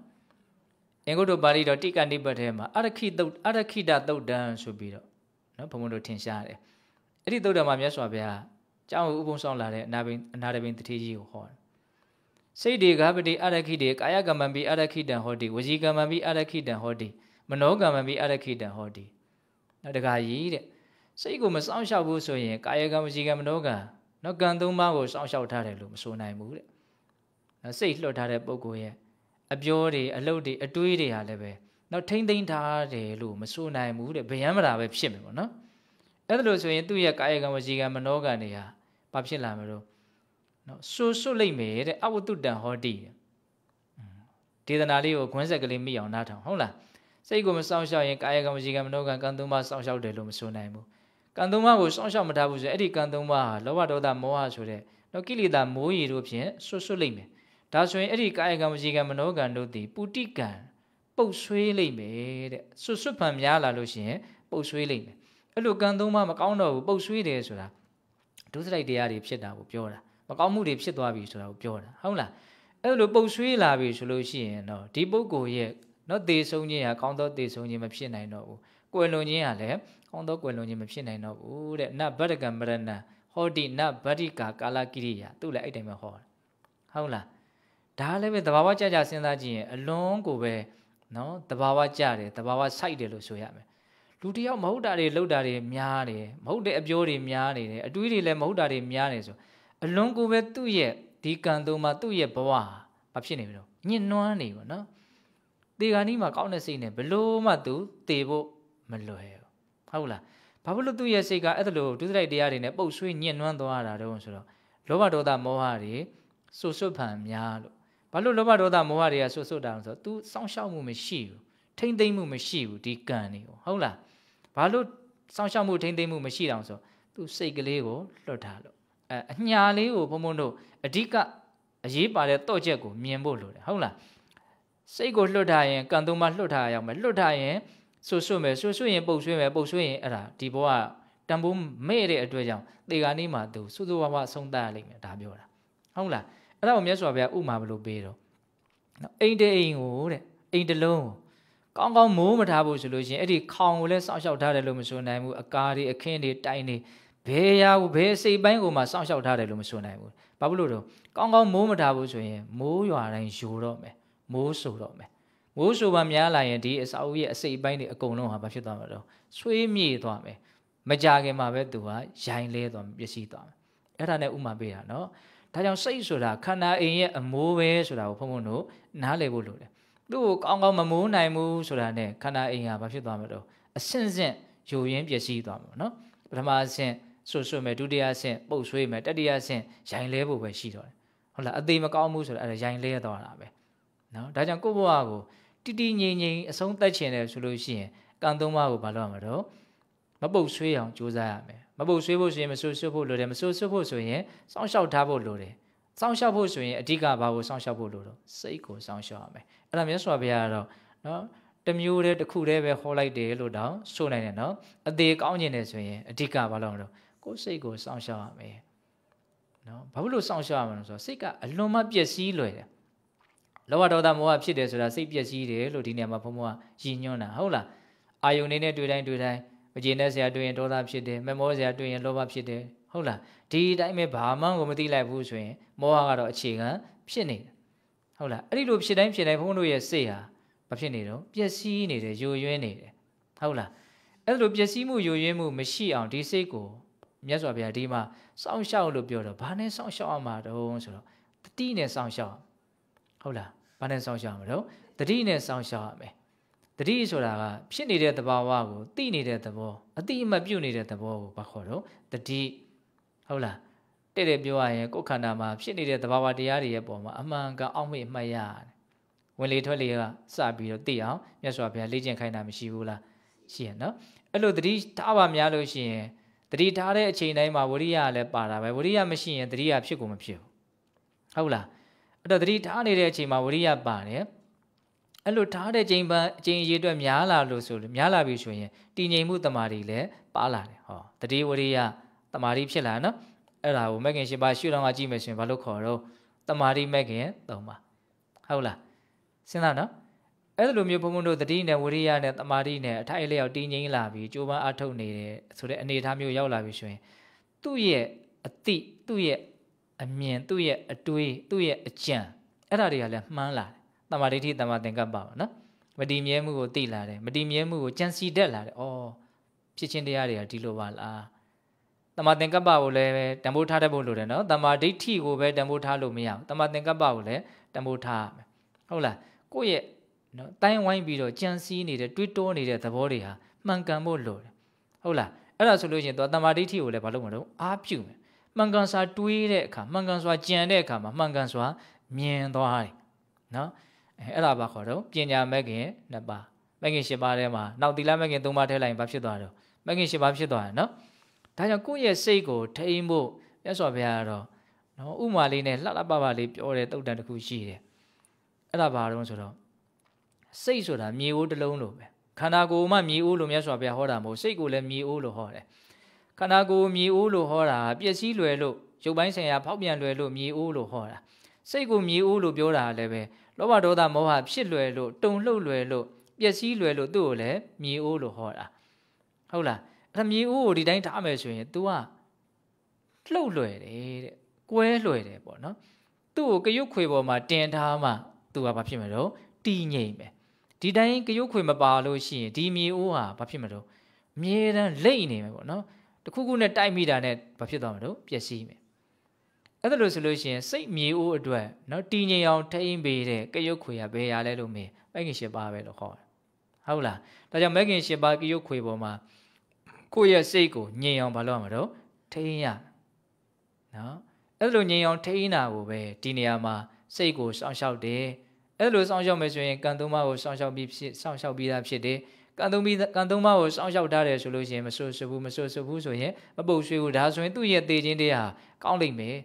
အင်္ဂုတ္တပါဠိတော်တိကဏိပတ်ထဲမှာအရခိတုတ်အရခိတတုတ်တန်ဆိုပြီးတော့နော်ဘုံဘုံတို့ထင်ရှားတယ်အဲ့ဒီတုတ်တန်မှာမြတ်စွာဘုရားကျောင်းဥပုံဆောင်လာတဲ့အနာဘိအနာတဘိန်တတိကြီးကိုဟောတယ်စိတ်တွေကပတိအရခိတေကာယကမ္မံပိအရခိတံဟောတိဝစီကမ္မံပိအရခိတံဟောတိမနောကမ္မံပိအရခိတံဟောတိနော်တခါကြီးတဲ့စိတ်ကိုမစောင့်ရှောက်ဘူးဆိုရင်ကာယကံဝစီကံမနောကံနော်ကံသုံးပါးကိုစောင့်ရှောက်ထားတယ်လို့မဆိုနိုင်ဘူးတဲ့စိတ်လွတ်ထားတဲ့ပုံကိုရဲ့အပြောတွေအလုပ်တွေအတွေးတွေဟာလည်းပဲနောက်ထိမ့်သိမ့်ထားတယ်လို့မဆိုနိုင်ဘူးတဲ့ဗျံမတာပဲဖြစ်မယ်ပေါ့နော်အဲ့ဒါလို့ဆိုရင်သူ့ရဲ့ကာယကံဝစီကံမနောကံတွေဟာဘာဖြစ်လာမလို့နော်ဆူဆွတ်လိုက်မယ်တဲ့အဝတ္တတန်ဟောတိဒေသနာလေးကိုခွင်းဆက်ကလေးမိအောင်နားထောင်ဟုတ်လားစိတ်ကိုမစောင့်ရှောက်ရင်ကာယကံဝစီကံမနောကံကံသုံးပါးစောင့်ရှောက်တယ်လို့မဆိုနိုင်ဘူးကံသုံးပါးကိုစောင့်ရှောက်မထားဘူးဆိုရင်အဲ့ဒီကံသုံးပါးဟာလောဘဒေါသမောဟဆိုတဲ့တော့ကိလေသာမိုးရီတို့ဖြင့်ဆွတ်ဆွတ်လိုက်မယ်ဒါဆိုရင်အဲ့ဒီကာယကံဝစီကံမနောကံတို့သည်ပုတိကံပုတ်ဆွေးလိမ့်မယ်တဲ့ဆွတ်ဆွတ်ဖန်များလာလို့ရှိရင် ပုတ်ဆွေးလိမ့်မယ်အဲ့လိုကံသုံးပါမကောင်းတော့ဘူးပုတ်ဆွေးတယ်ဆိုတာဒုစရိုက်တရားတွေဖြစ်တာကိုပြောတာမကောင်းမှုတွေဖြစ်သွားပြီဆိုတာကိုပြောတာဟုတ်လားအဲ့လိုပုတ်ဆွေးလာပြီဆိုလို့ရှိရင်တော့ဒီပုဂ္ဂိုလ်ရဲ့နော်သေဆုံးခြင်းဟာကောင်းသောသေဆုံးခြင်းမဖြစ်နိုင်တော့ဘူးကွယ်လွန်ခြင်းဟာလည်းကောင်းသောကွယ်လွန်ခြင်းမဖြစ်နိုင်တော့ဘူးတဲ့နဗတ္တကံမရဏဟောတိနဗတ္တိကာ ကာလကိရိယာသူ့လည်းအဲ့တိုင်းပဲဟောတာဟုတ်လားဒါလည်းပဲတဘာဝကြကြစဉ်းစားကြည့်ရင်အလွန်ကိုပဲနော်တဘာဝကြတယ်တဘာဝစိုက်တယ်လို့ဆိုရမယ်လူတယောက်မဟုတ်တာတွေလောက်တာတွေများတယ်မဟုတ်တဲ့အပြောတွေများနေတယ်အတွေးတွေလည်းမဟုတ်တာတွေများနေဆိုအလွန်ကိုပဲသူ့ရဲ့ဒီကံသုံးမှာသူ့ရဲ့ဘဝမဖြစ်နေဘူးလို့ညှဉ်းနှွမ်းနေပါနော်တေဂာနီမှာကောင်းတဲ့စိတ်နဲ့ဘလို့မှသူတေဖို့မလွယ်ဘူးဟုတ်လားဘာဖြစ်လို့သူ့ရဲ့စိတ်ကအဲ့လိုဒုစရိုက်တရားတွေနဲ့ပုတ်ဆွေးညှဉ်းနှွမ်းသွားတာတုံးဆိုတော့လောဘဒေါသမောဟတွေစွတ်စွတ်ဖန်များလို့ဘာလို့လောဘဒေါသမောဟတွေကဆွတ်ဆွတ်တာလဲဆိုတော့ तू စောင့်ရှောက်မှုမရှိဘူးထိမ့်သိမ့်မှုမရှိဘူးဒီကံတွေဟုတ်လားဘာလို့စောင့်ရှောက်မှုထိမ့်သိမ့်မှုမရှိတောင်ဆိုသူစိတ်ကလေးကိုလွတ်ထားလို့အဲအညာလေးကိုဘုံဘုံတို့အဓိကအရေးပါတဲ့တော့ချက်ကိုမြင်ဖို့လိုတယ်ဟုတ်လားစိတ်ကိုလွတ်ထားရင်ကံသုံးပါလွတ်ထားရအောင်မယ်လွတ်ထားရင်ဆွဆွမယ်ဆွဆွရင်ပုတ်ဆွမယ်ပုတ်ဆွရင်အဲ့ဒါဒီဘောကတန်ဖိုးမဲ့တဲ့အတွက်ကြောင့်တေဂာနေမှာသူစိုးစိုးဝါးဝါဆုံးသတ်ရလိမ့်မယ်ဒါပြောတာဟုတ်လားအဲ့ဒါကိုမြတ်စွာဘုရားဥမာဘလို့ပေးတော့အိမ်တအိမ်ကိုတဲ့အိမ်တလုံးကိုကောင်းကောင်းမိုးမထားဘူးဆိုလို့ရှိရင်အဲ့ဒီခေါင်ကိုလည်းစောင့်ရှောက်ထားတယ်လို့မဆိုနိုင်ဘူးအကာတွေအခင်းတွေတိုင်တွေဘယ်ရာကိုဘယ်စိတ်ပိုင်းကိုမှစောင့်ရှောက်ထားတယ်လို့မဆိုနိုင်ဘူးဘာဖြစ်လို့တော့ကောင်းကောင်းမိုးမထားဘူးဆိုရင်မိုးရွာတိုင်းယိုတော့မယ်မိုးဆူတော့မယ်မိုးဆူပါများလာရင်ဒီအစာအုပ်ရဲ့အစိတ်ပိုင်းတွေအကုန်လုံးဟာဘာဖြစ်သွားမှာတော့ဆွေးမြေ့သွားမယ်မကြခင်မှာပဲသူကရိုင်းလဲသွားပျက်စီးသွားမယ်အဲ့ဒါနဲ့ဥမာပေးတာနော်ဒါကြောင့်စိတ်ဆိုတာခန္ဓာအိမ်ရဲ့အမိုးပဲဆိုတာကိုဘုန်းဘုန်းတို့နားလည်ဖို့လိုတယ်သူ့ကိုကောင်းကောင်းမမိုးနိုင်ဘူးဆိုတာနဲ့ခန္ဓာအိမ်ကဘာဖြစ်သွားမလို့အဆင့်ဆင့်ယိုရင်းပျက်စီးသွားမှာနော်ပထမအဆင့်ဆွဆွမဲ့ဒုတိယအဆင့်ပုတ်ဆွေးမဲ့တတိယအဆင့်ရိုင်လဲဖို့ပဲရှိတော့တယ်ဟုတ်လားအသေးမကောင်းဘူးဆိုတာအဲ့ဒါရိုင်လဲသွားတာပဲနော်ဒါကြောင့်ကိုယ့်ဘဝကိုတိတိငြိမ်ငြိမ်အဆုံးသတ်ချင်တယ်ဆိုလို့ရှိရင်ကံသုံးပါးကိုဘာလုပ်ရမှာတော့မပုတ်ဆွေးအောင်ကြိုးစားရမယ်မပုတ်ဆွေးဖို့ဆိုရင်မဆူဆွဖို့လိုတယ်မဆူဆွဖို့ဆိုရင်စောင့်ရှောက်ထားဖို့လိုတယ်စောင့်ရှောက်ဖို့ဆိုရင်အဓိကဘာကိုစောင့်ရှောက်ဖို့လိုတော့စိတ်ကိုစောင့်ရှောက်ရမယ်အဲ့ဒါမျိုးဆိုပါရတော့နော်တမျိုးတည်းတစ်ခုတည်းပဲဟောလိုက်တယ်လို့တောင်ဆိုနိုင်တယ်နော်အသေးကောင်းကျင်တယ်ဆိုရင်အဓိကဘာလို့လဲကိုယ်စိတ်ကိုစောင့်ရှောက်ရမယ်နော်ဘာလို့စောင့်ရှောက်ရမလဲဆိုတော့စိတ်ကအလွန်မှပျက်စီးလွယ်တယ်လောဘဒေါသမောဟဖြစ်တယ်ဆိုတာစိတ်ပျက်စီးတယ်လို့ဒီနေရာမှာဘုံဘုံကရည်ညွှန်းတာဟုတ်လားအာယုန်နေနဲ့တွေ့တိုင်းတွေ့တိုင်းမကျေနပ်စရာတွေ့ရင်ဒေါသဖြစ်တယ်မမောစရာတွေ့ရင်လောဘဖြစ်တယ်ဟုတ်လားဒီအတိုင်းပဲဘာမှကိုမသိလိုက်ဘူးဆိုရင်မောဟကတော့အခြေခံဖြစ်နေတယ်ဟုတ်လားအဲ့ဒီလိုဖြစ်တိုင်းဖြစ်တိုင်းဘုန်းတို့ရဲ့စိတ်ဟာမဖြစ်နေတော့ပျက်စီးနေတယ်ယိုယွင်းနေတယ်ဟုတ်လားအဲ့လိုပျက်စီးမှုယိုယွင်းမှုမရှိအောင်ဒီစိတ်ကိုမြတ်စွာဘုရားဒီမှာစောင့်ရှောက်လို့ပြောတော့ဘာနဲ့စောင့်ရှောက်အောင်မှာတုံးဆိုတော့တတိနဲ့စောင့်ရှောက်ဟုတ်လားဘာနဲ့စောင့်ရှောက်အောင်မလို့တတိနဲ့စောင့်ရှောက်ရမယ်တတိဆိုတာကဖြစ်နေတဲ့သဘာဝကိုသိနေတဲ့သဘောအတိအမှတ်ပြုနေတဲ့သဘောကိုဘာခေါ်တော့တတိဟုတ်လားတဲ့တဲ့ပြောရရင်ကိုယ်ခန္ဓာမှာဖြစ်နေတဲ့သဘာဝတရားတွေရဲ့ပုံမှာအမှန်ကန်အောင်မေ့အမှတ်ရတယ်ဝင်လေထွက်လေကစပြီးတော့သိအောင်မြတ်စွာဘုရားလေ့ကျင့်ခိုင်းတာမရှိဘူးလားရှိရနော်အဲ့လိုတတိထားပါများလို့ရှိရင်တတိထားတဲ့အချိန်တိုင်းမှာဝရိယလည်းပါတာပဲဝရိယမရှိရင်တတိယဖြစ်ကုန်မဖြစ်ဘူးဟုတ်လားအဲ့တော့တတိထားနေတဲ့အချိန်မှာဝရိယပါတယ်အဲ့လိုထားတဲ့ချိန်ပန်အချိန်ရေအတွက်များလာလို့ဆိုလို့များလာပြီဆိုရင်တည်ငြိမ်မှုတမာတွေလည်းပါလာတယ်ဟောတတိဝရိယတမာတွေဖြစ်လာနော်အဲ့ဒါကိုမက်ခင်ရှင်ပါရှုတော့ကကြည့်မယ်ဆိုရင်ဘာလို့ခေါ်တော့တမာတိမက်ခင်သုံးပါဟုတ်လားစဉ်းစားနော်အဲ့လိုမျိုးဘုံဘုံတို့တတိနဲ့ဝိရိယနဲ့တမာတိနဲ့အထိုက်အလျောက်တည်ငြိမ်လာပြီးကြိုးပမ်းအထုတ်နေတဲ့ဆိုတဲ့အနေအထားမျိုးရောက်လာပြီဆိုရင် သူ့ရဲ့အတိသူ့ရဲ့အမြင်သူ့ရဲ့အတွေးသူ့ရဲ့အကြံအဲ့ဒါတွေကလည်းမှန်းလာတယ်တမာဒိဋ္ဌိတမာသင်္ကပ္ပပါနော်မတည်မြဲမှုကိုသိလာတယ်မတည်မြဲမှုကိုကြံစီတတ်လာတယ်အော်ဖြစ်ချင်းတရားတွေကဒီလိုပါလားတမာသင်္ကပ္ပကိုလည်းတံပိုးထားတတ်ဖို့လိုတယ်နော်တမာဒိဋ္ဌိကိုပဲတံပိုးထားလို့မရဘူးတမာသင်္ကပ္ပကိုလည်းတံပိုးထားရမယ်ဟုတ်လားကိုယ့်ရဲ့နော်တိုင်းဝိုင်းပြီးတော့ကြံစည်နေတဲ့တွေးတောနေတဲ့သဘောတွေဟာမှန်ကန်ဖို့လိုတယ်ဟုတ်လားအဲ့ဒါဆိုလို့ရှိရင်သူတမာဒိဋ္ဌိကိုလည်းမလုပ်မလို့အားပြုမယ်မှန်ကန်စွာတွေးတဲ့အခါမှန်ကန်စွာကြံတဲ့အခါမှာမှန်ကန်စွာမြင်သွားတယ်နော်အဲ့ဒါပါခေါ်တော့ပညာမဲ့ခင်နှစ်ပါးမဲ့ခင်၈ပါးထဲမှာနောက်သီလမဲ့ခင်၃ပါးထဲလိုက်ရင်ဘာဖြစ်သွားတော့မဲ့ခင်၈ပါးဖြစ်သွားတယ်နော်ဒါကြောင့်ကိုယ့်ရဲ့စိတ်ကို ထိန်းဖို့မြတ်စွာဘုရားကတော့နော်ဥမာလေးနဲ့လှလှပပလေးပြောတဲ့တုတ်တန်တစ်ခုရှိတယ်အဲ့ဒါဘာလို့ဆိုတော့စိတ်ဆိုတာ မြေအိုးတစ်လုံးလိုပဲခန္ဓာကိုယ်မှမြေအိုးလိုမြတ်စွာဘုရားဟောတာမဟုတ်စိတ်ကိုလည်းမြေအိုးလိုဟောတယ်ခန္ဓာကိုယ်မြေအိုးလိုဟောတာပျက်စီးလွယ်လို့ရုပ်ပိုင်းဆိုင်ရာဖောက်ပြန်လွယ်လို့မြေအိုးလိုဟောတာစိတ်ကိုမြေအိုးလိုပြောတာလည်းပဲလောဘဒေါသမောဟဖြစ်လွယ်လို့တုံလှုပ်လွယ်လို့ပျက်စီးလွယ်လို့သူ့ကိုလည်းမြေအိုးလို့ဟောတာဟုတ်လားအဲ့ဒါမြေအိုးကိုဒီတိုင်းထားမယ်ဆိုရင် तू ကလှုပ်လွယ်တယ်တဲ့ကွဲလွယ်တယ်ပေါ့နော်သူ့ကိုကရုတ်ခွေပေါ်မှာတင်ထားမှ तू ကဘာဖြစ်မလို့တည်ငြိမ်ပဲဒီတိုင်းကရုတ်ခွေမပါလို့ရှိရင်ဒီမြေအိုးဟာဘာဖြစ်မလို့အမြဲတမ်းလိမ့်နေမယ်ပေါ့နော်တခုခုနဲ့တိုက်မိတာနဲ့ဘာဖြစ်သွားမလို့ပျက်စီးမယ်အဲ့ဒါလို့ဆိုလို့ရှိရင်စိတ်မြေအိုးအတွက်နော်တည်ငြိမ်အောင်ထိန်းပေးတဲ့ကရုတ်ခွေကဘယ်ရလဲလို့မင်းမဂ်ကင်၈ပါးပဲလို့ခေါ်တယ်ဟုတ်လားဒါကြောင့်မဂ်ကင်၈ပါးကရုတ်ခွေပေါ်မှာကိုယ့်ရဲ့စိတ်ကိုငြိမ်အောင်မလုပ်ရမှာတော့ထိန်းရနော်အဲ့လိုငြိမ်အောင်ထိန်းတာကိုပဲဒီနေရာမှာစိတ်ကိုစောင့်ရှောက်တယ်အဲ့လိုစောင့်ရှောက်မယ်ဆိုရင်ကံသုံးပါးကိုစောင့်ရှောက်ပြီးဖြစ်စောင့်ရှောက်ပြီးသားဖြစ်တယ်ကံသုံးပြီးကံသုံးပါးကိုစောင့်ရှောက်ထားတယ်ဆိုလို့ရှိရင်မဆွဆွဘူးမဆွဆွဘူးဆိုရင်မပုတ်ဆွေးဘူးဒါဆိုရင်သူ့ရဲ့သေခြင်းတရားကောင်းလိမ့်မယ်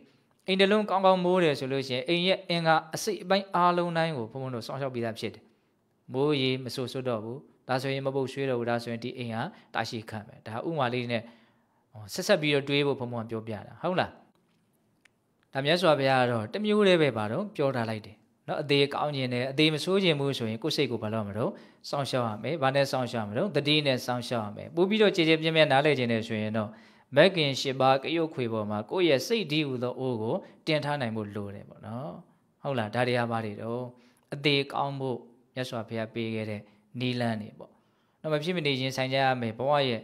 အိမ်တလုံးကောင်းကောင်းမိုးတယ်ဆိုလို့ရှိရင်အိမ်ရဲ့အင်္ဂါအစိတ်အပိုင်းအားလုံးတိုင်းကိုဘုံဘုံတို့စောင့်ရှောက်ပြီးသားဖြစ်တယ်။မိုးရေမဆူဆွတ်တော့ဘူး။ဒါဆိုရင်မပုတ်ရွှေ့တော့ဘူးဒါဆိုရင်ဒီအိမ်ဟာတာရှိခံပဲ။ဒါဥမာလေးနဲ့ဆက်ဆက်ပြီးတော့တွေးဖို့ဘုံဘုံကပြောပြတာဟုတ်လား။ဒါမြတ်စွာဘုရားကတော့တမျိုးတည်းပဲပါတော့ပြောထားလိုက်တယ်။နော်အသေးကောင်းခြင်းနဲ့အသေးမဆိုးခြင်းဘူးဆိုရင်ကိုယ်စိတ်ကိုဘာလို့မလို့စောင့်ရှောက်ရမယ်။ဘာနဲ့စောင့်ရှောက်ရမလို့တတိနဲ့စောင့်ရှောက်ရမယ်။ပို့ပြီးတော့ကြည်ကြည်ပြင်းပြင်းနားလည်ခြင်းနဲ့ဆိုရင်တော့မက်ကင်ရှစ်ပါးကရုတ်ခွေပေါ်မှာကိုယ့်ရဲ့စိတ်ဒီဟူသောအိုးကိုတင်ထားနိုင်ဖို့လိုတယ်ပေါ့နော်ဟုတ်လားဒါတရားပါတယ်တော့အသေးကောင်းဖို့မြတ်စွာဘုရားပေးခဲ့တဲ့နီလန်းနေပေါ့တော့မဖြစ်မနေရင်ဆိုင်ကြရမယ်ဘဝရဲ့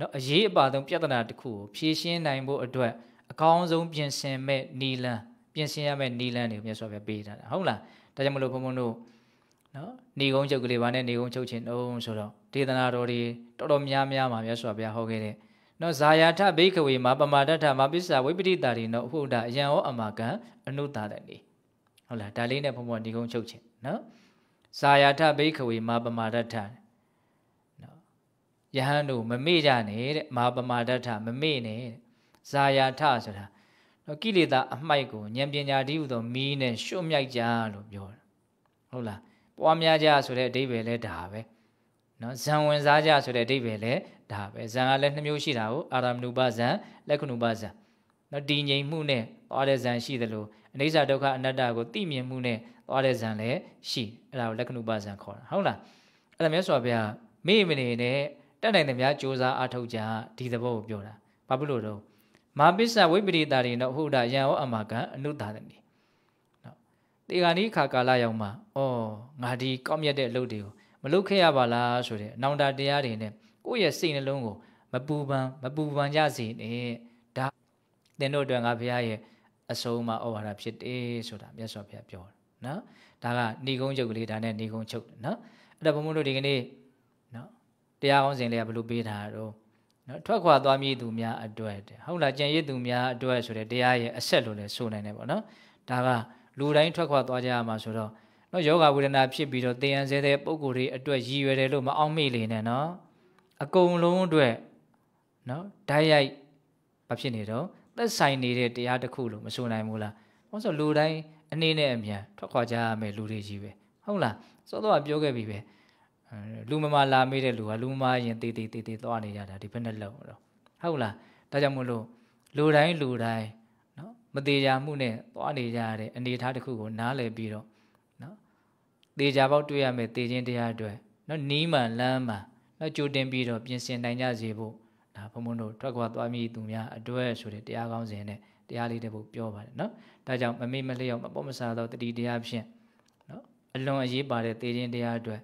နော်အရေးအပါဆုံးပြဿနာတစ်ခုကိုဖြေရှင်းနိုင်ဖို့အတွက်အကောင်းဆုံးပြင်ဆင်မဲ့နီလန်းပြင်ဆင်ရမဲ့နီလန်းတွေကိုမြတ်စွာဘုရားပေးထားတာဟုတ်လားဒါကြောင့်မလို့ဘုံဘုံတို့နော်နေကုန်းချုပ်ကလေးပါနဲ့နေကုန်းချုပ်ခြင်းအောင်ဆိုတော့ဒေသနာတော်တွေတော်တော်များများမှာမြတ်စွာဘုရားဟောခဲ့တဲ့နော်ဇာယာထဘိခဝေမှာပမာဒထမှာပစ္စဝိပတိတာတွေနော်ဟုတ်တာအယံဟောအမာကံအနုတာတနေဟုတ်လားဒါလေးနဲ့ဘုံဘုံဒီကုန်းချုပ်ခြင်းနော်ဇာယာထဘိခဝေမှာပမာဒထနော်ယဟန်တို့မမေ့ကြနဲ့တဲ့မာပမာဒထမမေ့နဲ့ဇာယာထဆိုတာနော်ကိလေသာအမှိုက်ကိုဉာဏ်ပညာတည်းဟူသောမီးနဲ့ရှုံ့မြိုက်ကြလို့ပြောတာဟုတ်လားပွားများကြဆိုတဲ့အဓိပ္ပာယ်လဲဒါပဲနော်ဇံဝင်စားကြဆိုတဲ့အဓိပ္ပာယ်လဲဒါပဲဇံကလည်းနှစ်မျိုးရှိတာကိုအာရမဏုပဇံလက္ခဏုပဇံနော်တည်ငြိမ်မှုနဲ့သွားတဲ့ဇံရှိသလိုအနိစ္စဒုက္ခအနတ္တကိုသိမြင်မှုနဲ့သွားတဲ့ဇံလည်းရှိအဲ့ဒါကိုလက္ခဏုပဇံခေါ်တာဟုတ်လားအဲ့ဒါမျိုးဆိုဗျာမိမနေနဲ့တက်နိုင်တဲ့များစ조사အထောက်ကြဒီသဘောကိုပြောတာဘာဖြစ်လို့တော့မာပစ္စဝိပရိတာရိနောဟုတ်တာယံဩအမကံအနုတာတနိနော်တေဂာနိခါကာလရောက်မှာဩငါဒီကောက်မြတ်တဲ့အလုပ်တွေကိုမလုပ်ခဲ့ရပါလားဆိုတဲ့အနောင်တတရားတွေနဲ့ကိုယ့်ရဲ့စိတ်နှလုံးကိုမပူပန်မပူပန်ကြစေနဲ့ဒါသင်တို့အတွက်ငါဘုရားရဲ့အဆုံးအမဩဝါဒဖြစ်တယ်ဆိုတာမြတ်စွာဘုရားပြောတာနော်ဒါကဏီကုန်းချုပ်ကလေးဒါနဲ့ဏီကုန်းချုပ်နော်အဲ့တော့ဘုံဘုံတို့ဒီကနေ့နော်တရားကောင်းစဉ်လေးကဘလို့ပေးတာတော့နော်ထွက်ခွာသွားမြည်သူများအတွက်ဟုတ်လားကြံရည်သူများအတွက်ဆိုတဲ့တရားရဲ့အဆက်လို့လည်းဆိုနိုင်တယ်ပေါ့နော်ဒါကလူတိုင်းထွက်ခွာသွားကြရမှာဆိုတော့နော်ယောဂဝေဒနာဖြစ်ပြီးတော့တေယံစေတဲ့ပုံကိုယ်တွေအတွက်ရည်ရွယ်တယ်လို့မအောင်မေ့လေနဲ့နော်အကုန်လုံးအတွက်နော်ဓာတ်ရိုက်မဖြစ်နေတော့သက်ဆိုင်နေတဲ့တရားတစ်ခုလို့မဆိုနိုင်ဘူးလား။ဘာလို့ဆို လူတိုင်းအနည်းနဲ့အမြန်ထွက်ခွာကြရမယ်လူတွေကြီးပဲ။ဟုတ်လား။စောတော့ပြောခဲ့ပြီပဲ။လူမမလာမေးတဲ့လူကလူမမရင်တေးတေးတေးတေးသွားနေကြတာဒီဘက်နဲ့လောက်တော့။ဟုတ်လား။ဒါကြောင့်မို့လို့လူတိုင်းလူတိုင်းနော်မသေးကြမှုနဲ့သွားနေကြရတဲ့အနေအထားတစ်ခုကိုနားလည်ပြီးတော့နော်တေးကြပေါက်တွေ့ရမယ်တေးချင်းတရားအတွက်နော်နီးမှန်လမ်းမှန်နော်ကြိုတင်ပြီးတော့ပြင်ဆင်နိုင်ကြစေဖို့ဒါဘုံဘုံတို့ထွက်ခွာသွားမိသူများအတွက်ဆိုတဲ့တရားကောင်းစဉ်နဲ့တရားလေးတစ်ပုဒ်ပြောပါတယ်နော်ဒါကြောင့်မမေ့မလျော့မပေါ့မဆာသောတတိတရားဖြင့်နော်အလွန်အရေးပါတဲ့သေခြင်းတရားအတွက်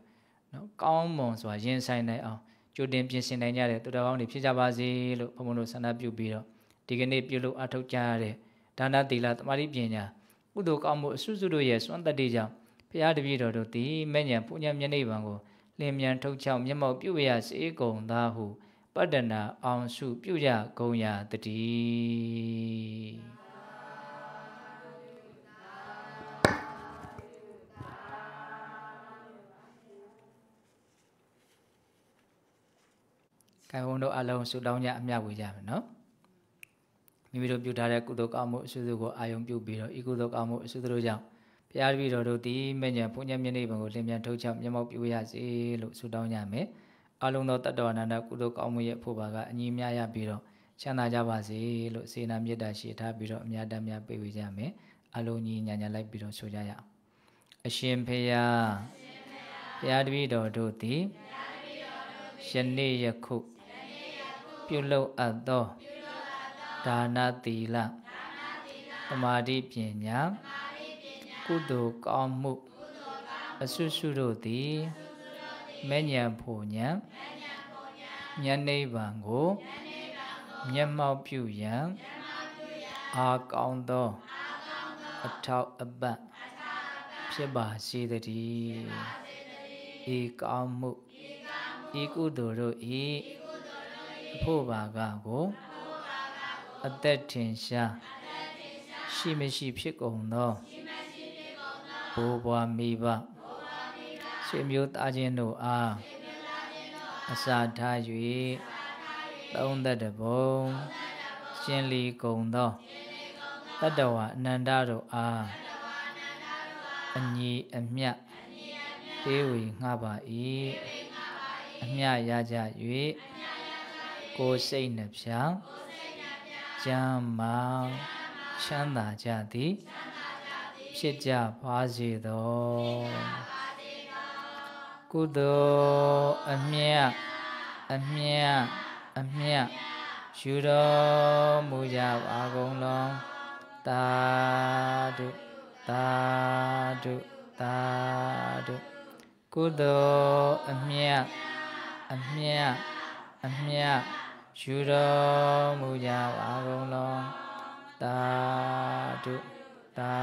နော်ကောင်းမွန်စွာရင်ဆိုင်နိုင်အောင်ကြိုတင်ပြင်ဆင်နိုင်ကြတဲ့သူတော်ကောင်းတွေဖြစ်ကြပါစေလို့ဘုံဘုံတို့ဆန္ဒပြုပြီးတော့ဒီကနေ့ပြုလုပ်အထောက်ကြရတဲ့ဒါနသီလတမာတိပညာကုသိုလ်ကောင်းမှုအစွတ်စွတ်တို့ရဲ့စွမ်းတတ္တိကြောင့်ဘုရားတပည့်တော် တို့သည်မဲ့ညာပုညမျက်နှိပ်ပံကိုလင်းမြန်ထုတ်ချောက်မျက်မှောက်ပြုရစေကုန်သာဟုပတ္တနာအောင်စုပြုရကုန်ရတည်းကဲဝန်တို့အလုံးဆုတောင်းကြအမြဝေကြမယ်နော်မိမိတို့ပြုထားတဲ့ကုသိုလ်ကောင်းမှုအဆုစုကိုအာယုံပြုပြီးတော့ဤကုသိုလ်ကောင်းမှုအဆုစုတို့ကြောင့်ဘုရားတပည့်တော်တို့သည်မညံဘုညံမြင့်နိဗ္ဗာန်ကိုလင်းမြန်ထုတ်ချောက်မျက်မှောက်ပြုရစေလို့ဆုတောင်းကြမယ်အလုံးသောတတ္တဝါနန္ဒကုသိုလ်ကောင်းမှုရဲ့ဖို့ပါကအညီများရပြီးတော့ချမ်းသာကြပါစေလို့စေနာမေတ္တာရှိထားပြီးတော့အများတမ်းများပေးဝေကြမယ်အလုံးကြီးညာညာလိုက်ပြီးတော့ဆိုကြရအောင်အရှင်ဖေယားဘုရားတပည့်တော်တို့သည်ယနေ့ယခုပြုလုပ်အပ်သောဒါနသီလသမာဓိပညာကုသိုလ်ကောင်းမှုအဆုစုတို့သည်မေညာဖို့ညာဉာဏ်နိဗ္ဗာန်ကိုမျက်မှောက်ပြုရန်အာကောင်းသောအထောက်အပံ့ဖြစ်ပါစေတည်းဤကောင်းမှုဤကုသိုလ်တို့ဤအဖို့ပါကကိုအသက်ထင်ရှားရှိမရှိ ဖြစ်ကုန်သောဘိုးဘွားမိဘဆွေမျိုးသားချင်းတို့အားအစာထား၍သုံးသက်တဘုံရှင်လီကုံသောတတဝအနန္တတို့အားအညီအမျှသေးဝေငှပါ၏အမျှရကြ၍ကိုစိတ်နှဖျောင်းကျမ်းမာချမ်းသာကြသည်ဖြစ်ကြပါစေသောကုသိုလ်အမြတ်အမြတ်အမြတ်ယူတော်မူကြပါကုန်လုံးသာဓုသာဓုသာဓုကုသိုလ်အမြတ်အမြတ်အမြတ်ယူတော်မူကြပါကုန်လုံးသာဓုသာ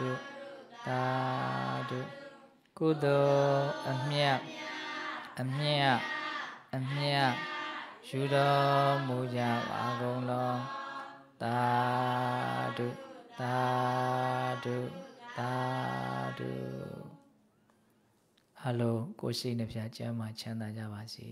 ဓုသာဓုကုသိုလ်အမြတ်အမြတ်အမြတ်ယူတော်မူကြပါကုန်လောသာဓုသာဓုသာဓုအလုံးကိုရှိနှပြချမ်းမှချမ်းသာကြပါစေ